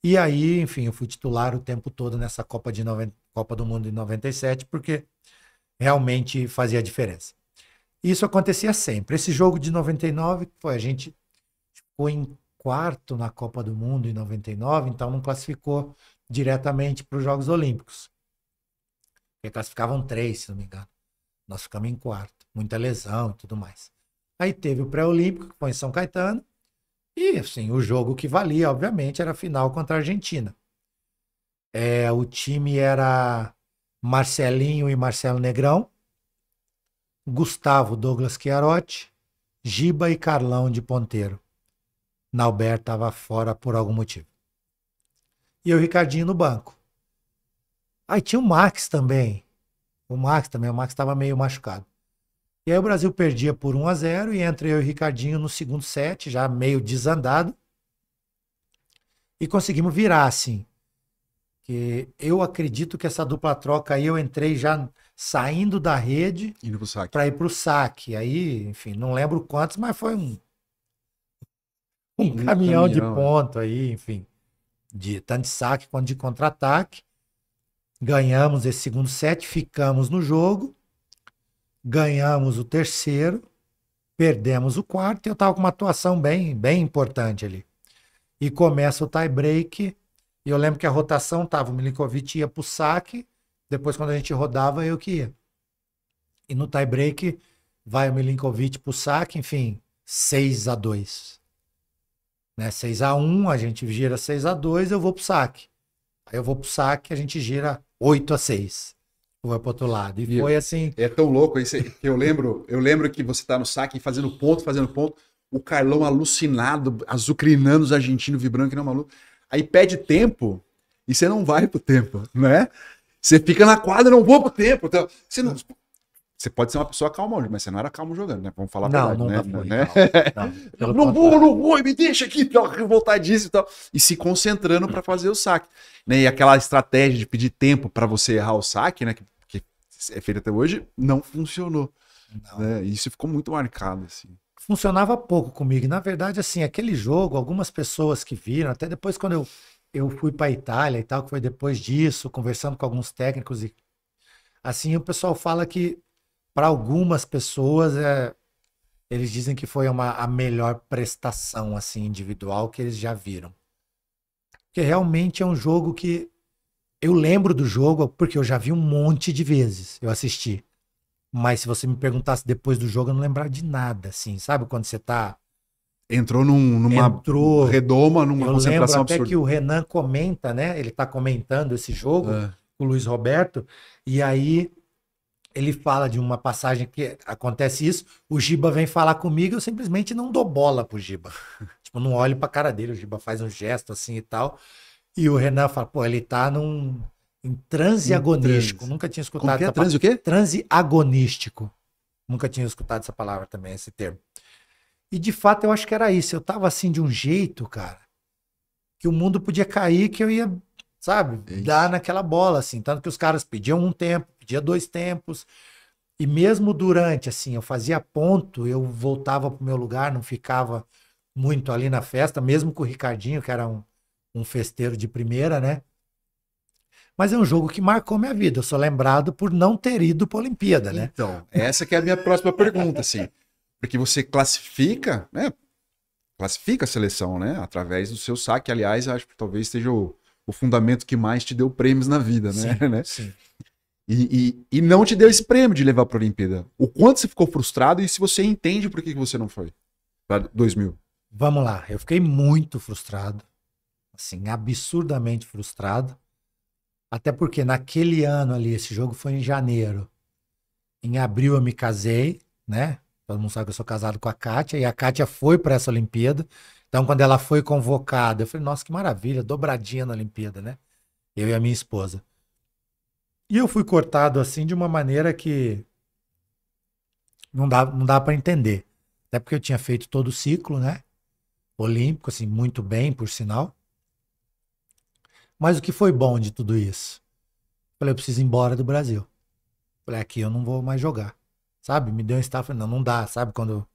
E aí, enfim, eu fui titular o tempo todo nessa Copa, de 90, Copa do Mundo em 97, porque realmente fazia diferença. Isso acontecia sempre. Esse jogo de 99 foi a gente ficou em quarto na Copa do Mundo em 99, então não classificou diretamente para os Jogos Olímpicos. Porque classificavam três, se não me engano. Nós ficamos em quarto. Muita lesão e tudo mais. Aí teve o pré-olímpico, que foi em São Caetano. E, assim, o jogo que valia, obviamente, era a final contra a Argentina. É, o time era Marcelinho e Marcelo Negrão, Gustavo Douglas Chiarotti, Giba e Carlão de Ponteiro. Nauber estava fora por algum motivo. E o Ricardinho no banco. Aí tinha o Max também. O Max também, o Max estava meio machucado. E aí o Brasil perdia por 1 a 0 e entra eu e o Ricardinho no segundo set, já meio desandado. E conseguimos virar assim que eu acredito que essa dupla troca aí eu entrei já saindo da rede para ir para o saque. Aí, enfim, não lembro quantos, mas foi um, um, um caminhão, caminhão, de é. ponto aí, enfim, de tanto de saque quanto de contra-ataque. Ganhamos esse segundo set, ficamos no jogo, ganhamos o terceiro, perdemos o quarto e eu estava com uma atuação bem, bem importante ali. E começa o tie break e eu lembro que a rotação tava, o Milinkovic ia pro saque, depois quando a gente rodava, eu que ia. E no tie break vai o Milinkovic pro saque, enfim, 6 a 2 né? 6 a 1 a gente gira 6 a 2 eu vou pro saque. Aí eu vou pro saque, a gente gira 8 a 6 Vai é pro outro lado. E, e foi assim. É tão louco isso. Eu lembro, eu lembro que você tá no saque fazendo ponto, fazendo ponto. O Carlão alucinado, azucrinando os argentinos, vibrando que não é maluco. Aí pede tempo e você não vai pro tempo, né? Você fica na quadra, não vou pro tempo. Então, você não. Você pode ser uma pessoa calma hoje, mas você não era calmo jogando, né? Vamos falar não, verdade, não, né? Não, né? foi, não, não vou, não vou, me deixa aqui, tá revoltadíssimo e tal. E se concentrando para fazer o saque. Né? E aquela estratégia de pedir tempo para você errar o saque, né? Que, que é feita até hoje, não funcionou. Né? E isso ficou muito marcado, assim funcionava pouco comigo. na verdade, assim, aquele jogo, algumas pessoas que viram, até depois quando eu, eu fui para a Itália e tal, que foi depois disso, conversando com alguns técnicos e assim, o pessoal fala que para algumas pessoas é, eles dizem que foi uma, a melhor prestação assim individual que eles já viram. Porque realmente é um jogo que eu lembro do jogo porque eu já vi um monte de vezes, eu assisti. Mas se você me perguntasse depois do jogo, eu não lembrar de nada, assim, sabe? Quando você tá. Entrou num, numa Entrou, redoma, numa eu concentração lembro até que o Renan comenta, né? Ele tá comentando esse jogo é. o Luiz Roberto, e aí ele fala de uma passagem que acontece isso, o Giba vem falar comigo, eu simplesmente não dou bola pro Giba. tipo, não olho pra cara dele, o Giba faz um gesto assim e tal. E o Renan fala, pô, ele tá num em transe agonístico. Transe. Nunca tinha escutado Como que é? Transe o quê? Transe agonístico. Nunca tinha escutado essa palavra também, esse termo. E de fato eu acho que era isso. Eu tava assim de um jeito, cara, que o mundo podia cair, que eu ia, sabe, dar naquela bola, assim. Tanto que os caras pediam um tempo, pediam dois tempos. E mesmo durante, assim, eu fazia ponto, eu voltava pro meu lugar, não ficava muito ali na festa, mesmo com o Ricardinho, que era um, um festeiro de primeira, né? mas é um jogo que marcou minha vida. Eu sou lembrado por não ter ido para a Olimpíada, né? Então, essa que é a minha próxima pergunta, assim. Porque você classifica, né? Classifica a seleção, né? Através do seu saque. Aliás, acho que talvez seja o, o fundamento que mais te deu prêmios na vida, né? Sim, né? sim. E, e, e, não te deu esse prêmio de levar para a Olimpíada. O quanto você ficou frustrado e se você entende por que, que você não foi para 2000? Vamos lá, eu fiquei muito frustrado, assim, absurdamente frustrado. Até porque naquele ano ali, esse jogo foi em janeiro. Em abril eu me casei, né? Todo mundo sabe que eu sou casado com a Kátia, e a Kátia foi para essa Olimpíada. Então, quando ela foi convocada, eu falei, nossa, que maravilha, dobradinha na Olimpíada, né? Eu e a minha esposa. E eu fui cortado assim de uma maneira que não dá, não dá para entender. Até porque eu tinha feito todo o ciclo, né? Olímpico, assim, muito bem, por sinal. Mas o que foi bom de tudo isso? Falei, eu preciso ir embora do Brasil. Falei, aqui eu não vou mais jogar. Sabe? Me deu um staff, não, não dá, sabe? Quando.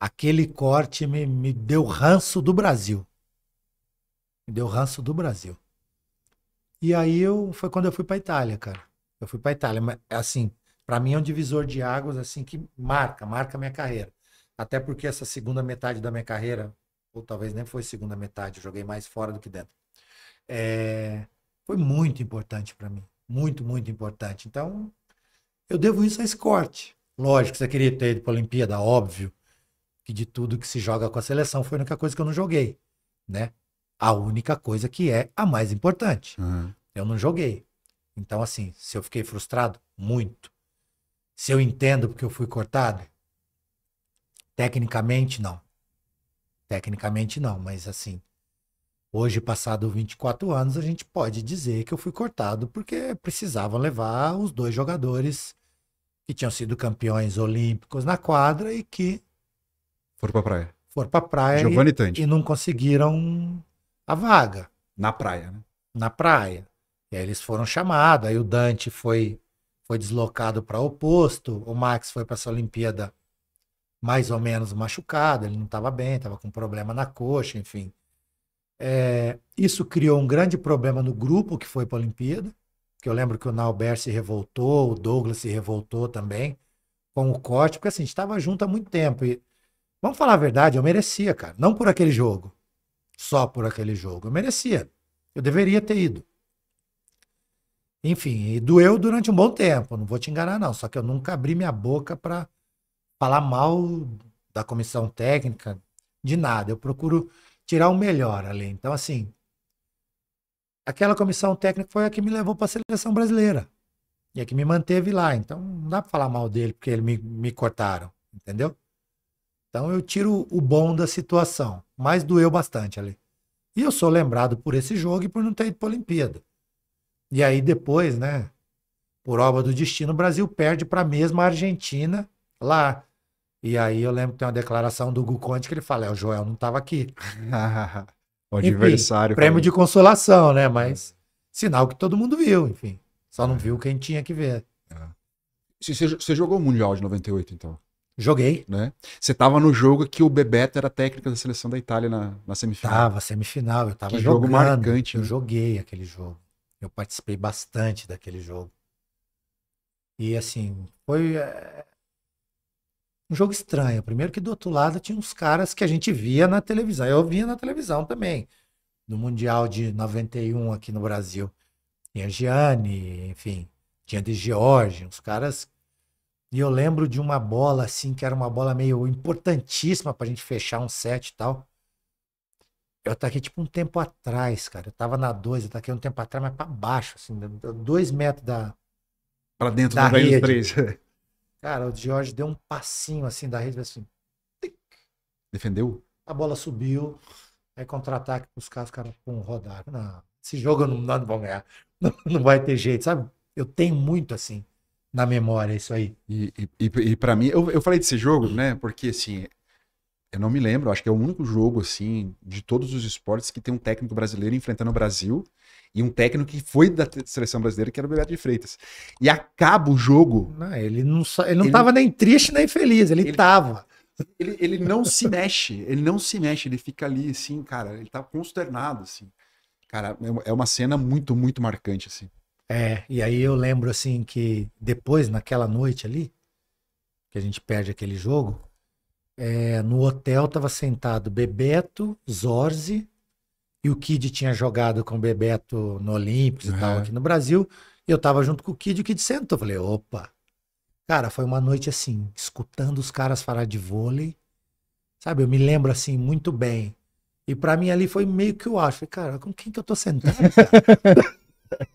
Aquele corte me, me deu ranço do Brasil. Me deu ranço do Brasil. E aí eu foi quando eu fui para Itália, cara. Eu fui para Itália, mas assim, para mim é um divisor de águas assim que marca, marca minha carreira. Até porque essa segunda metade da minha carreira, ou talvez nem foi segunda metade, eu joguei mais fora do que dentro é, foi muito importante para mim. Muito, muito importante. Então, eu devo isso a corte Lógico, você queria ter ido para a Olimpíada, óbvio, que de tudo que se joga com a seleção foi a única coisa que eu não joguei, né? A única coisa que é a mais importante. Uhum. Eu não joguei. Então, assim, se eu fiquei frustrado, muito. Se eu entendo porque eu fui cortado, tecnicamente não. Tecnicamente não, mas assim, Hoje, passado 24 anos, a gente pode dizer que eu fui cortado porque precisavam levar os dois jogadores que tinham sido campeões olímpicos na quadra e que foram para praia. Foram para praia Giovanni e, e não conseguiram a vaga. Na praia, né? Na praia. E aí eles foram chamados, aí o Dante foi foi deslocado para o oposto, o Max foi para essa Olimpíada mais ou menos machucado, ele não estava bem, estava com problema na coxa, enfim. É, isso criou um grande problema no grupo que foi para a Olimpíada, que eu lembro que o Nauber se revoltou, o Douglas se revoltou também com o corte, porque assim, a gente estava junto há muito tempo. E, vamos falar a verdade, eu merecia, cara. Não por aquele jogo, só por aquele jogo. Eu merecia. Eu deveria ter ido. Enfim, e doeu durante um bom tempo, não vou te enganar, não. Só que eu nunca abri minha boca para falar mal da comissão técnica, de nada. Eu procuro tirar o melhor ali. Então, assim, aquela comissão técnica foi a que me levou para a seleção brasileira. E a que me manteve lá. Então, não dá para falar mal dele, porque ele me, me cortaram, entendeu? Então, eu tiro o bom da situação. Mas doeu bastante ali. E eu sou lembrado por esse jogo e por não ter ido para a Olimpíada. E aí, depois, né? Por obra do destino, o Brasil perde para a mesma Argentina lá e aí eu lembro que tem uma declaração do Hugo Conte que ele fala: é, o Joel não estava aqui. o adversário. prêmio de consolação, né? É. Mas sinal que todo mundo viu, enfim. Só não é. viu quem tinha que ver. É. Você, você jogou o Mundial de 98, então? Joguei. Né? Você estava no jogo que o Bebeto era técnico da seleção da Itália na, na semifinal. Tava, semifinal, eu tava que jogando. jogo marcante. Eu né? joguei aquele jogo. Eu participei bastante daquele jogo. E assim, foi. Eh, um jogo estranho. Primeiro que do outro lado tinha uns caras que a gente via na televisão. Eu via na televisão também. No Mundial de 91 aqui no Brasil. Tinha Gianni, enfim, tinha de George, uns caras. E eu lembro de uma bola assim, que era uma bola meio importantíssima pra gente fechar um set e tal. Eu taquei tipo um tempo atrás, cara. Eu tava na 2, eu taquei um tempo atrás, mas pra baixo, assim, dois metros da. Pra dentro da, da rede. 3. Cara, o Jorge deu um passinho assim da rede, assim. Tic. Defendeu? A bola subiu. Aí contra-ataque os caras, cara, com rodar. Não, esse jogo não, não vão ganhar. Não, não vai ter jeito, sabe? Eu tenho muito assim na memória isso aí. E, e, e para mim, eu, eu falei desse jogo, né? Porque assim, eu não me lembro, acho que é o único jogo, assim, de todos os esportes que tem um técnico brasileiro enfrentando o Brasil e um técnico que foi da seleção brasileira, que era o Bebeto de Freitas. E acaba o jogo. Não, ele não, estava ele não ele, tava nem triste nem feliz, ele, ele tava. Ele, ele não se mexe, ele não se mexe, ele fica ali assim, cara, ele tá consternado, assim. Cara, é uma é cena muito, muito marcante, assim. É, e aí eu lembro, assim, que depois, naquela noite ali, que a gente perde aquele jogo, é, no hotel tava sentado Bebeto, Zorzi, e o Kid tinha jogado com o Bebeto no Olímpicos e tal, aqui no Brasil. Eu tava junto com o Kid, o Kid sentou. Eu falei, opa. Cara, foi uma noite assim, escutando os caras falar de vôlei. Sabe, eu me lembro assim muito bem. E para mim ali foi meio que o acho. Falei, cara, com quem que eu tô sentado?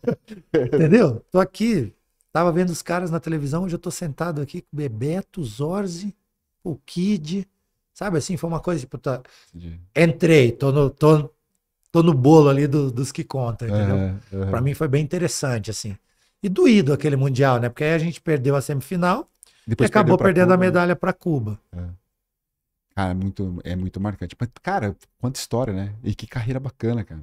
Entendeu? Tô aqui, tava vendo os caras na televisão, hoje eu tô sentado aqui com o Bebeto, Zorzi, o Kid. Sabe assim, foi uma coisa, tipo, tá... entrei, tô no, tô, tô no bolo ali do, dos que contam, entendeu? É, é. Para mim foi bem interessante, assim. E doído aquele Mundial, né? Porque aí a gente perdeu a semifinal Depois e acabou perdendo Cuba, a né? medalha né? para Cuba. É. Cara, é muito, é muito marcante. Mas, cara, quanta história, né? E que carreira bacana, cara.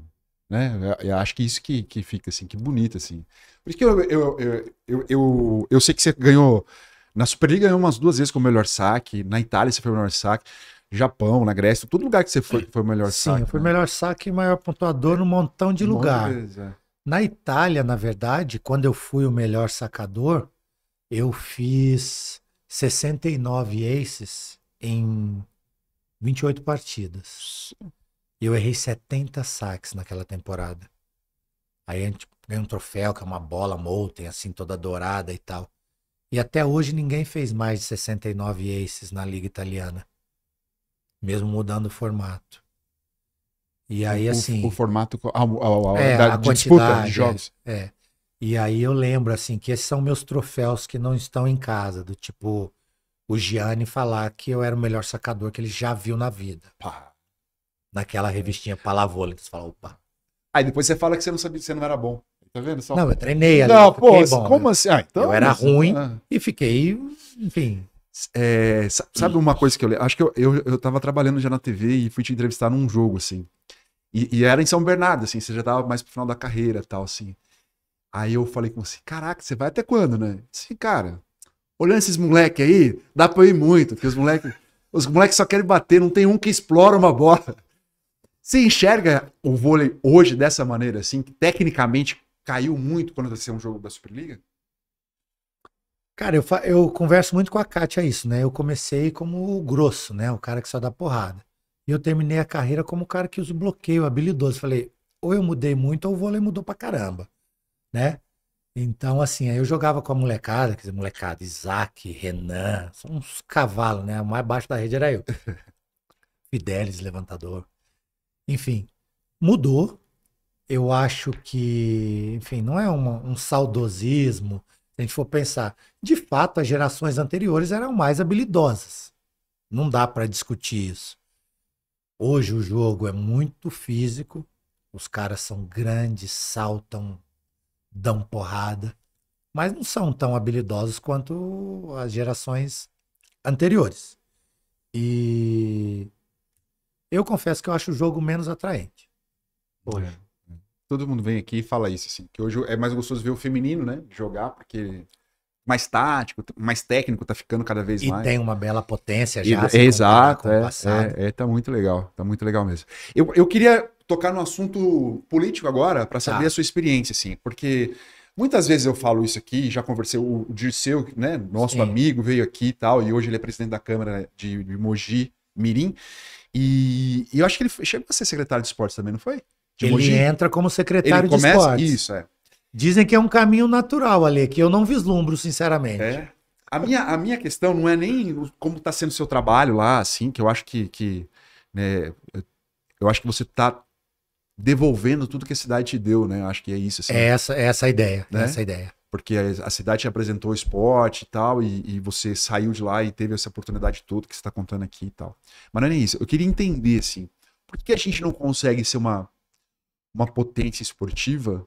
Né? Eu, eu acho que isso que, que fica, assim, que bonito, assim. Por isso que eu, eu, eu, eu, eu, eu sei que você ganhou... Na Superliga ganhou umas duas vezes com o melhor saque. Na Itália você foi o melhor saque. Japão, na Grécia, todo lugar que você foi, foi o melhor Sim, saque. Sim, foi o né? melhor saque e maior pontuador num montão de um lugar. é. Na Itália, na verdade, quando eu fui o melhor sacador, eu fiz 69 aces em 28 partidas. e Eu errei 70 saques naquela temporada. Aí a gente ganhou um troféu, que é uma bola molten, assim, toda dourada e tal. E até hoje ninguém fez mais de 69 aces na Liga Italiana mesmo mudando o formato. E aí, o, assim. O formato. A, a, a, é, da, a de disputa de é, jogos. É, é. E aí eu lembro, assim, que esses são meus troféus que não estão em casa, do tipo, o Gianni falar que eu era o melhor sacador que ele já viu na vida. Pá. Naquela revistinha Palavola, que você fala, opa. Aí depois você fala que você não sabia que você não era bom. Tá vendo? Só... Não, eu treinei ali. Não, pô, bom, como né? assim? Ah, então, eu era assim, ruim ah. e fiquei, enfim, é, sabe uma coisa que eu Acho que eu, eu, eu tava trabalhando já na TV e fui te entrevistar num jogo, assim. E, e era em São Bernardo, assim, você já tava mais pro final da carreira tal, assim. Aí eu falei com você, caraca, você vai até quando, né? Assim, cara, olhando esses moleque aí, dá pra ir muito, porque os moleques os moleques só querem bater, não tem um que explora uma bola. Você enxerga o vôlei hoje dessa maneira, assim, que tecnicamente caiu muito quando aconteceu um jogo da Superliga? Cara, eu, eu converso muito com a Kátia isso, né? Eu comecei como o grosso, né? O cara que só dá porrada. E eu terminei a carreira como o cara que usa o bloqueio, habilidoso. Falei, ou eu mudei muito, ou o vôlei mudou pra caramba, né? Então, assim, aí eu jogava com a molecada, quer dizer, molecada, Isaac, Renan, são uns cavalos, né? O mais baixo da rede era eu. Fidelis, levantador. Enfim, mudou. Eu acho que, enfim, não é uma, um saudosismo se a gente for pensar, de fato, as gerações anteriores eram mais habilidosas. Não dá para discutir isso. Hoje o jogo é muito físico, os caras são grandes, saltam, dão porrada, mas não são tão habilidosos quanto as gerações anteriores. E eu confesso que eu acho o jogo menos atraente. Hoje todo mundo vem aqui e fala isso, assim, que hoje é mais gostoso ver o feminino, né, jogar, porque mais tático, mais técnico, tá ficando cada vez e mais. E tem uma bela potência já. E, assim, exato, é, é, é, tá muito legal, tá muito legal mesmo. Eu, eu queria tocar no assunto político agora, para saber tá. a sua experiência, assim, porque muitas vezes eu falo isso aqui, já conversei, o Dirceu, né, nosso Sim. amigo, veio aqui e tal, e hoje ele é presidente da Câmara de, de Mogi Mirim, e, e eu acho que ele foi, chegou a ser secretário de esportes também, não foi? De ele Mogi? entra como secretário ele de começa... esportes. Isso, é. Dizem que é um caminho natural, Ale, que eu não vislumbro, sinceramente. É. A minha, a minha questão não é nem como está sendo o seu trabalho lá, assim, que eu acho que. que né, eu acho que você está devolvendo tudo que a cidade te deu, né? Eu acho que é isso. Assim, é essa, é essa a ideia. Né? Essa a ideia. Porque a, a, cidade te apresentou esporte e tal, e, e, você saiu de lá e teve essa oportunidade toda que você está contando aqui e tal. Mas não é nem isso. Eu queria entender, assim, por que a gente não consegue ser uma uma potência esportiva,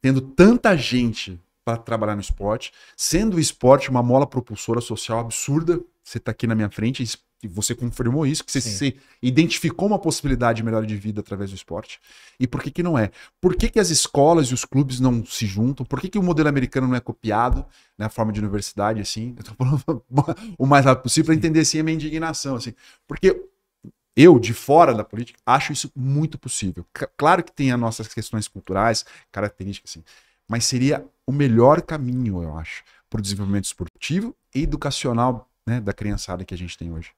tendo tanta gente para trabalhar no esporte, sendo o esporte uma mola propulsora social absurda. Você está aqui na minha frente e você confirmou isso, que você, se identificou uma possibilidade melhor de vida através do esporte. E por que, que não é? Por que, que as escolas e os clubes não se juntam? Por que, que o modelo americano não é copiado na né, forma de universidade, assim? Eu tô falando o mais rápido possível para entender assim, a minha indignação. Assim. Porque eu, de fora da política, acho isso muito possível. claro que tem as nossas questões culturais, características, assim, mas seria o melhor caminho, eu acho, para o desenvolvimento esportivo e educacional né, da criançada que a gente tem hoje.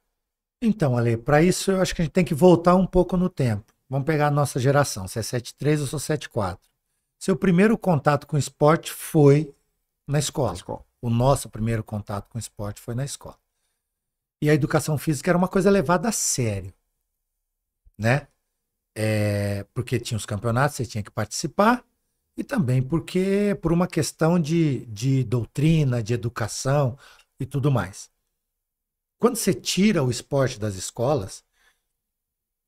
Então, Ale, para isso eu acho que a gente tem que voltar um pouco no tempo. Vamos pegar a nossa geração, se é 73, ou sou é 74. Seu primeiro contato com esporte foi na escola. na escola. O nosso primeiro contato com esporte foi na escola. E a educação física era uma coisa levada a sério né? É, porque tinha os campeonatos, você tinha que participar, e também porque por uma questão de, de doutrina, de educação e tudo mais. Quando você tira o esporte das escolas,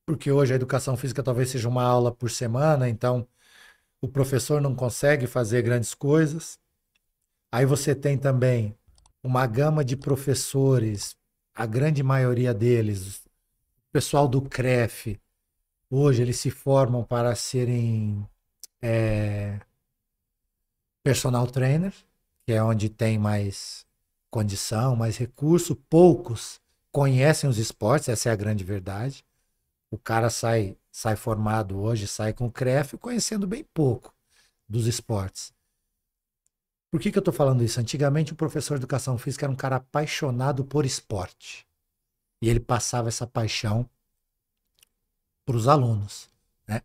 porque hoje a educação física talvez seja uma aula por semana, então o professor não consegue fazer grandes coisas. Aí você tem também uma gama de professores, a grande maioria deles pessoal do CREF, hoje eles se formam para serem é, personal trainer, que é onde tem mais condição, mais recurso. Poucos conhecem os esportes, essa é a grande verdade. O cara sai, sai formado hoje, sai com o CREF, conhecendo bem pouco dos esportes. Por que, que eu estou falando isso? Antigamente, o professor de educação física era um cara apaixonado por esporte. E ele passava essa paixão para os alunos, né?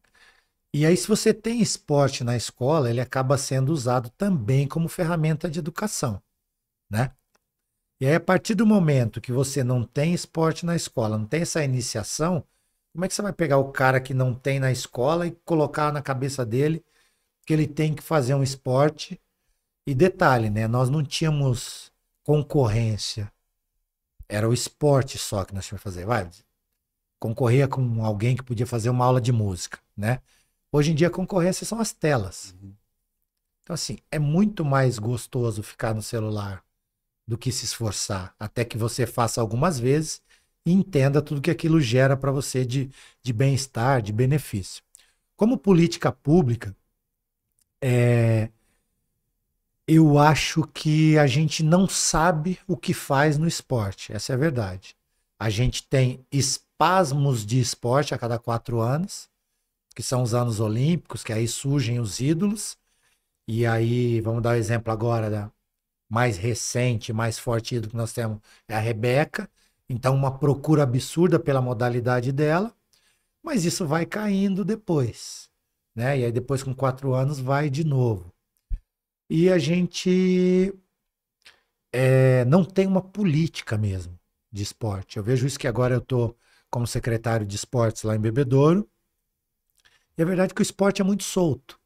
E aí, se você tem esporte na escola, ele acaba sendo usado também como ferramenta de educação, né? E aí, a partir do momento que você não tem esporte na escola, não tem essa iniciação, como é que você vai pegar o cara que não tem na escola e colocar na cabeça dele que ele tem que fazer um esporte? E detalhe, né? Nós não tínhamos concorrência era o esporte só que nós tínhamos que fazer. Vai, concorria com alguém que podia fazer uma aula de música, né? Hoje em dia a concorrência são as telas. Uhum. Então, assim, é muito mais gostoso ficar no celular do que se esforçar, até que você faça algumas vezes e entenda tudo que aquilo gera para você de, de bem-estar, de benefício. Como política pública, é, eu acho que a gente não sabe o que faz no esporte. Essa é a verdade. A gente tem espasmos de esporte a cada quatro anos, que são os anos olímpicos, que aí surgem os ídolos. E aí, vamos dar o um exemplo agora da mais recente, mais forte ídolo que nós temos, é a Rebeca. Então, uma procura absurda pela modalidade dela, mas isso vai caindo depois. Né? E aí, depois, com quatro anos, vai de novo e a gente é, não tem uma política mesmo de esporte. Eu vejo isso que agora eu estou como secretário de esportes lá em Bebedouro. E a é verdade é que o esporte é muito solto.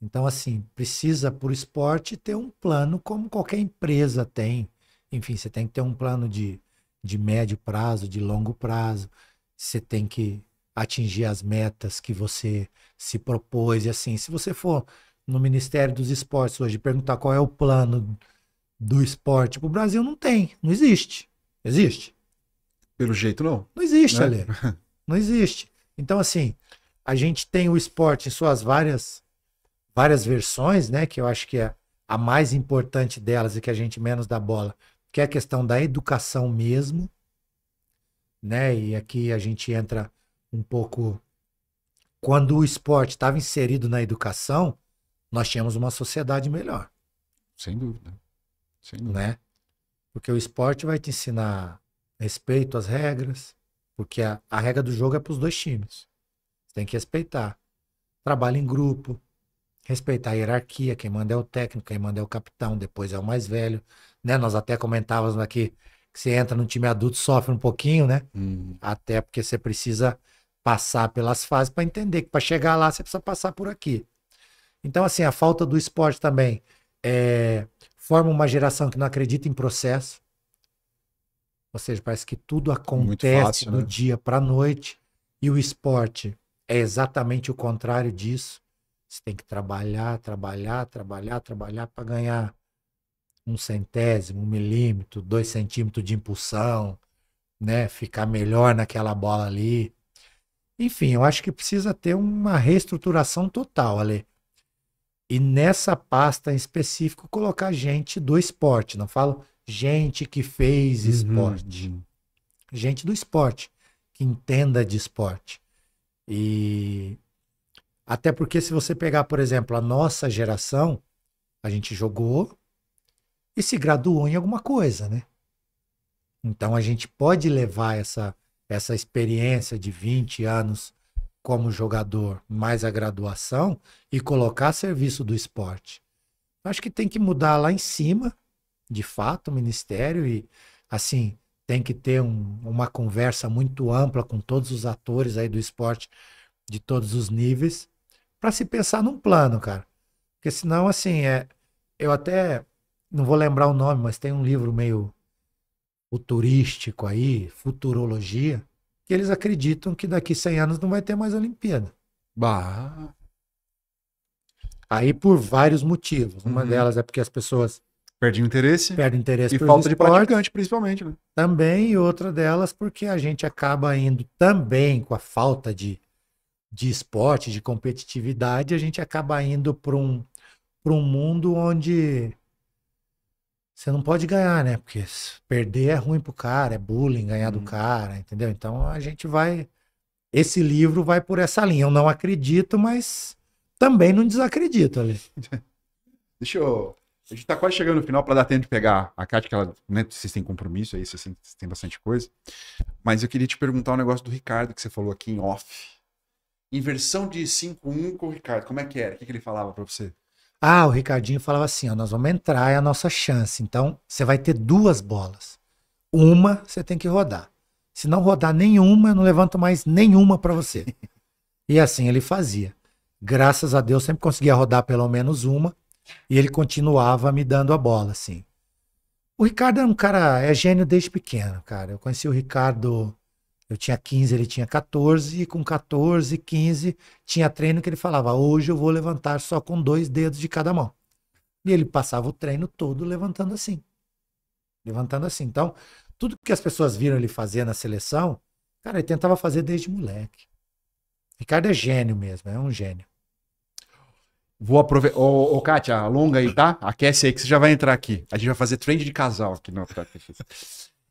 Então, assim, precisa por esporte ter um plano como qualquer empresa tem. Enfim, você tem que ter um plano de, de médio prazo, de longo prazo. Você tem que atingir as metas que você se propôs. E assim, se você for no Ministério dos Esportes hoje, perguntar qual é o plano do esporte para o Brasil, não tem, não existe. Existe? Pelo jeito não. Não existe, né? Ale. Não existe. Então, assim, a gente tem o esporte em suas várias, várias versões, né? Que eu acho que é a mais importante delas e que a gente menos dá bola, que é a questão da educação mesmo, né? E aqui a gente entra um pouco quando o esporte estava inserido na educação, nós tínhamos uma sociedade melhor. Sem dúvida. Sem dúvida. Né? Porque o esporte vai te ensinar respeito às regras, porque a, a regra do jogo é para os dois times. Você tem que respeitar. Trabalho em grupo, respeitar a hierarquia, quem manda é o técnico, quem manda é o capitão, depois é o mais velho. Né? Nós até comentávamos aqui que você entra num time adulto, sofre um pouquinho, né? Hum. Até porque você precisa passar pelas fases para entender que para chegar lá você precisa passar por aqui. Então, assim, a falta do esporte também é, forma uma geração que não acredita em processo. Ou seja, parece que tudo acontece fácil, do né? dia para a noite. E o esporte é exatamente o contrário disso. Você tem que trabalhar, trabalhar, trabalhar, trabalhar para ganhar um centésimo, um milímetro, dois centímetros de impulsão, né? Ficar melhor naquela bola ali. Enfim, eu acho que precisa ter uma reestruturação total, Ale e nessa pasta em específico colocar gente do esporte. Não falo gente que fez uhum. esporte. Gente do esporte, que entenda de esporte. E até porque se você pegar, por exemplo, a nossa geração, a gente jogou e se graduou em alguma coisa, né? Então a gente pode levar essa essa experiência de 20 anos como jogador mais a graduação e colocar a serviço do esporte. Acho que tem que mudar lá em cima, de fato, o Ministério e assim tem que ter um, uma conversa muito ampla com todos os atores aí do esporte de todos os níveis para se pensar num plano, cara. Porque senão assim é, eu até não vou lembrar o nome, mas tem um livro meio futurístico aí, futurologia, que eles acreditam que daqui 100 anos não vai ter mais Olimpíada. Bah. Aí por vários motivos. Uma uhum. delas é porque as pessoas perdem interesse. Perdem interesse e falta esportes, de praticante, principalmente. Né? Também, e outra delas porque a gente acaba indo também com a falta de, de esporte, de competitividade, a gente acaba indo para um, um mundo onde você não pode ganhar, né? Porque perder é ruim pro cara, é bullying ganhar do uhum. cara, entendeu? Então a gente vai. Esse livro vai por essa linha. Eu não acredito, mas também não desacredito ali. Deixa eu. A gente tá quase chegando no final para dar tempo de pegar a Kátia, que ela, né, vocês têm compromisso aí, vocês têm bastante coisa. Mas eu queria te perguntar um negócio do Ricardo que você falou aqui em off. Inversão de 5-1 com o Ricardo, como é que era? O que, que ele falava para você? Ah, o Ricardinho falava assim: ó, nós vamos entrar, é a nossa chance. Então, você vai ter duas bolas. Uma você tem que rodar. Se não rodar nenhuma, eu não levanto mais nenhuma para você. e assim ele fazia. Graças a Deus, sempre conseguia rodar pelo menos uma. E ele continuava me dando a bola, assim. O Ricardo é um cara, é gênio desde pequeno, cara. Eu conheci o Ricardo eu tinha 15, ele tinha 14, e com 14, 15, tinha treino que ele falava: hoje eu vou levantar só com dois dedos de cada mão. E ele passava o treino todo levantando assim. Levantando assim. Então, tudo que as pessoas viram ele fazer na seleção, cara, ele tentava fazer desde moleque. Ricardo é gênio mesmo, é um gênio. Vou aproveitar. Ô, ô, Kátia, alonga aí, tá? Aquece aí que você já vai entrar aqui. A gente vai fazer trend de casal aqui no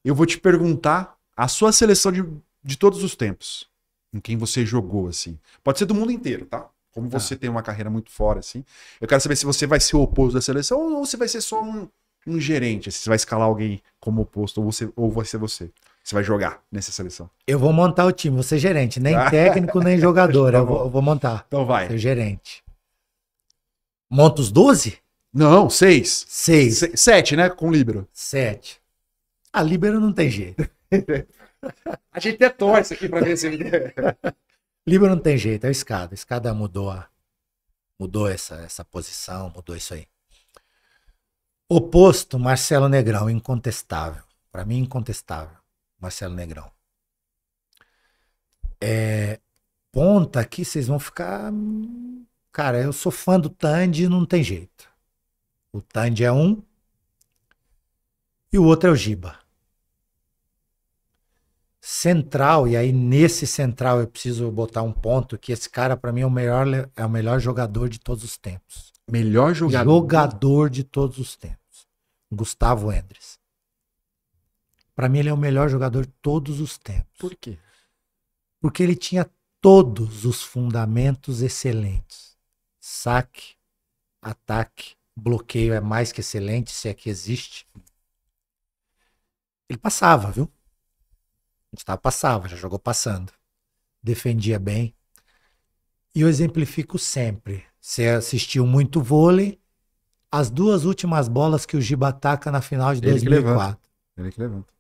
Eu vou te perguntar a sua seleção de, de todos os tempos, em quem você jogou, assim. Pode ser do mundo inteiro, tá? Como tá. você tem uma carreira muito fora, assim. Eu quero saber se você vai ser o oposto da seleção ou, você se vai ser só um, um gerente, se assim. você vai escalar alguém como oposto ou, você, ou vai ser você. Você vai jogar nessa seleção? Eu vou montar o time, vou ser gerente, nem ah. técnico, nem jogador. Tá eu, vou, eu, vou, montar. Então vai. Ser gerente. Monta os 12? Não, seis. Seis. Se, sete, né? Com o Libero. Sete. A ah, Libero não tem jeito. a gente até torce aqui para ver se. Libra não tem jeito, é o escada. A escada mudou a, mudou essa, essa posição, mudou isso aí. Oposto, Marcelo Negrão, incontestável. Para mim, incontestável. Marcelo Negrão. É, ponta aqui, vocês vão ficar. Cara, eu sou fã do Tandy, não tem jeito. O Tandy é um e o outro é o Giba central, e aí nesse central eu preciso botar um ponto, que esse cara para mim é o, melhor, é o melhor jogador de todos os tempos. Melhor jogador? Jogador de todos os tempos. Gustavo Endres. Para mim ele é o melhor jogador de todos os tempos. Por quê? Porque ele tinha todos os fundamentos excelentes. Saque, ataque, bloqueio é mais que excelente, se é que existe. Ele passava, viu? O Gustavo passava, já jogou passando. Defendia bem. E eu exemplifico sempre. Você assistiu muito vôlei, as duas últimas bolas que o Giba ataca na final de Ele 2004. Que Ele que levanta.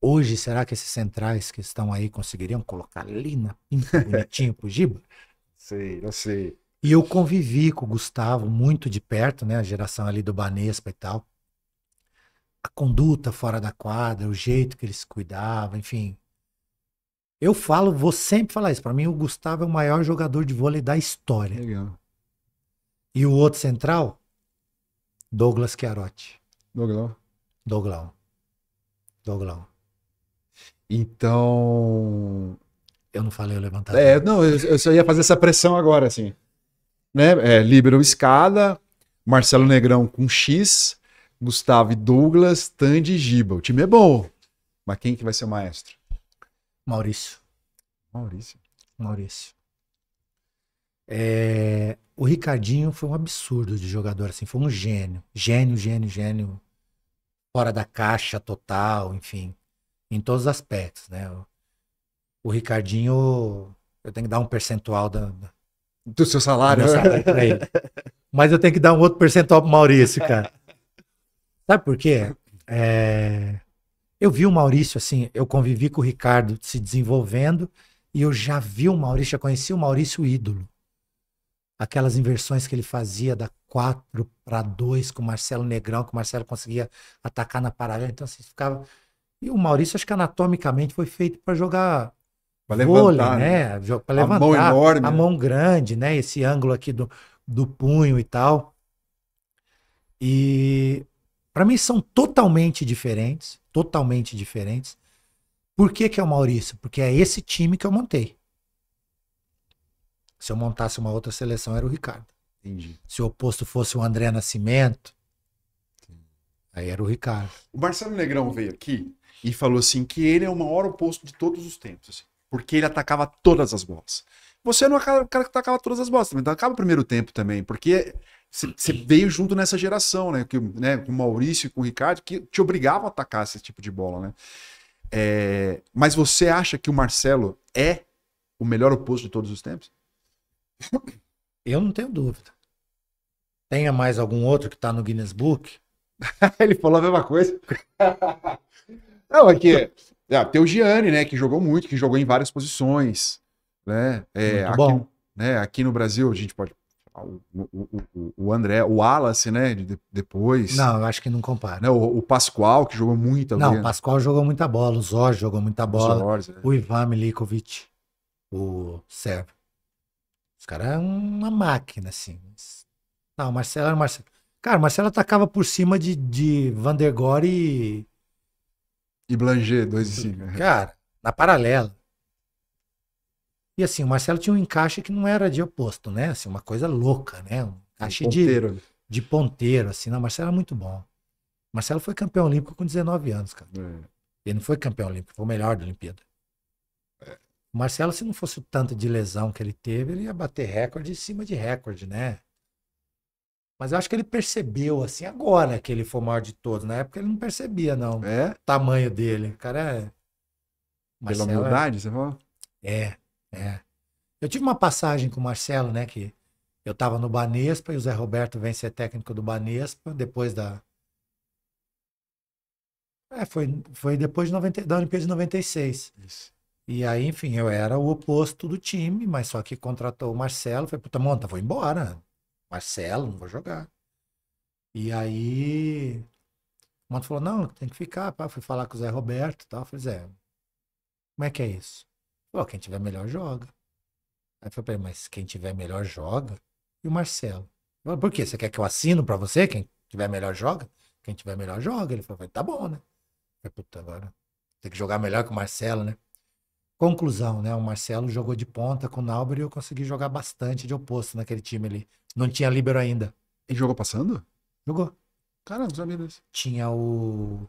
Hoje, será que esses centrais que estão aí conseguiriam colocar ali na pinta bonitinho pro Giba? Sei, eu sei. E eu convivi com o Gustavo muito de perto, né? A geração ali do Banespa e tal a conduta fora da quadra, o jeito que ele se cuidava, enfim. Eu falo, vou sempre falar isso. Para mim, o Gustavo é o maior jogador de vôlei da história. Legal. E o outro central, Douglas Chiarotti. Douglas. Douglas. Douglas. Então. Eu não falei o levantador. É, não, eu, eu só ia fazer essa pressão agora, assim. Né? É, Libero escada, Marcelo Negrão com X, Gustavo e Douglas, Tandy e Giba. O time é bom. Mas quem que vai ser o maestro? Maurício. Maurício. Maurício. É... O Ricardinho foi um absurdo de jogador, assim, foi um gênio. Gênio, gênio, gênio. Fora da caixa total, enfim. Em todos os aspectos, né? O Ricardinho, eu tenho que dar um percentual da, do seu salário, do salário Mas eu tenho que dar um outro percentual pro Maurício, cara. Sabe por quê? É... Eu vi o Maurício, assim, eu convivi com o Ricardo se desenvolvendo e eu já vi o Maurício, já conheci o Maurício ídolo. Aquelas inversões que ele fazia da 4 para 2 com o Marcelo Negrão, que o Marcelo conseguia atacar na paralela. Então, assim, ficava. E o Maurício, acho que anatomicamente foi feito para jogar vôlei levantar, né? né? Para levantar. A mão enorme. A né? mão grande, né? Esse ângulo aqui do, do punho e tal. E para mim são totalmente diferentes, totalmente diferentes. Por que, que é o Maurício? Porque é esse time que eu montei. Se eu montasse uma outra seleção, era o Ricardo. Entendi. Se o oposto fosse o André Nascimento, aí era o Ricardo. O Marcelo Negrão veio aqui e falou assim que ele é o maior oposto de todos os tempos, assim, porque ele atacava todas as bolas você não é acaba, tacava todas as bostas, então acaba o primeiro tempo também, porque você veio junto nessa geração, né? Que, né? Com o Maurício e com o Ricardo, que te obrigavam a atacar esse tipo de bola, né? É... mas você acha que o Marcelo é o melhor oposto de todos os tempos? Eu não tenho dúvida. Tenha mais algum outro que tá no Guinness Book? Ele falou a mesma coisa. não, aqui. É, ah, tem o Gianni, né? Que jogou muito, que jogou em várias posições. Né? É, aqui, bom. Né, aqui no Brasil, a gente pode. O, o, o André, o Wallace, né? De, depois. Não, eu acho que não compara. Né, o, o, Pascoal, que jogou muita bola. Não, o Pascoal jogou muita bola. O Zor jogou muita bola. O, Zor, é. o Ivan Milikovic, o Sérgio. Os caras é uma máquina, assim. Não, o Marcelo era o Marcelo. Cara, o Marcelo atacava por cima de, de Van e. E Blanger, 2 e 5. Cara, na paralela assim, o Marcelo tinha um encaixe que não era de oposto, né? Assim, uma coisa louca, né? Um encaixe ponteiro. de, né? de ponteiro, assim. Não, o Marcelo era muito bom. O Marcelo foi campeão olímpico com 19 anos, cara. É. Ele não foi campeão olímpico, foi o melhor da Olimpíada. É. O Marcelo, se não fosse o tanto de lesão que ele teve, ele ia bater recorde em cima de recorde, né? Mas eu acho que ele percebeu, assim, agora que ele foi o maior de todos. Na época ele não percebia, não. É? O tamanho dele. O cara é. Marcelo Pela é humildade, é... você falou? É. É. Eu tive uma passagem com o Marcelo, né? Que eu estava no Banespa e o Zé Roberto vem ser técnico do Banespa depois da. É, foi, foi depois de 90, da Olimpíada de 96. Isso. E aí, enfim, eu era o oposto do time, mas só que contratou o Marcelo. Falei, puta, monta, vou embora. Marcelo, não vou jogar. E aí. O Monta falou, não, tem que ficar. Pá. Fui falar com o Zé Roberto e tal. Falei, Zé, como é que é isso? Falou, quem tiver melhor joga. Aí eu falei pra ele, mas quem tiver melhor joga? E o Marcelo? Falei, por quê? Você quer que eu assino pra você? Quem tiver melhor joga? Quem tiver melhor joga. Ele falou, tá bom, né? Eu falei, puta, agora tem que jogar melhor que o Marcelo, né? Conclusão, né? O Marcelo jogou de ponta com o Nauber e eu consegui jogar bastante de oposto naquele time ali. Não tinha líbero ainda. Ele jogou passando? Jogou. Cara, os amigos Tinha o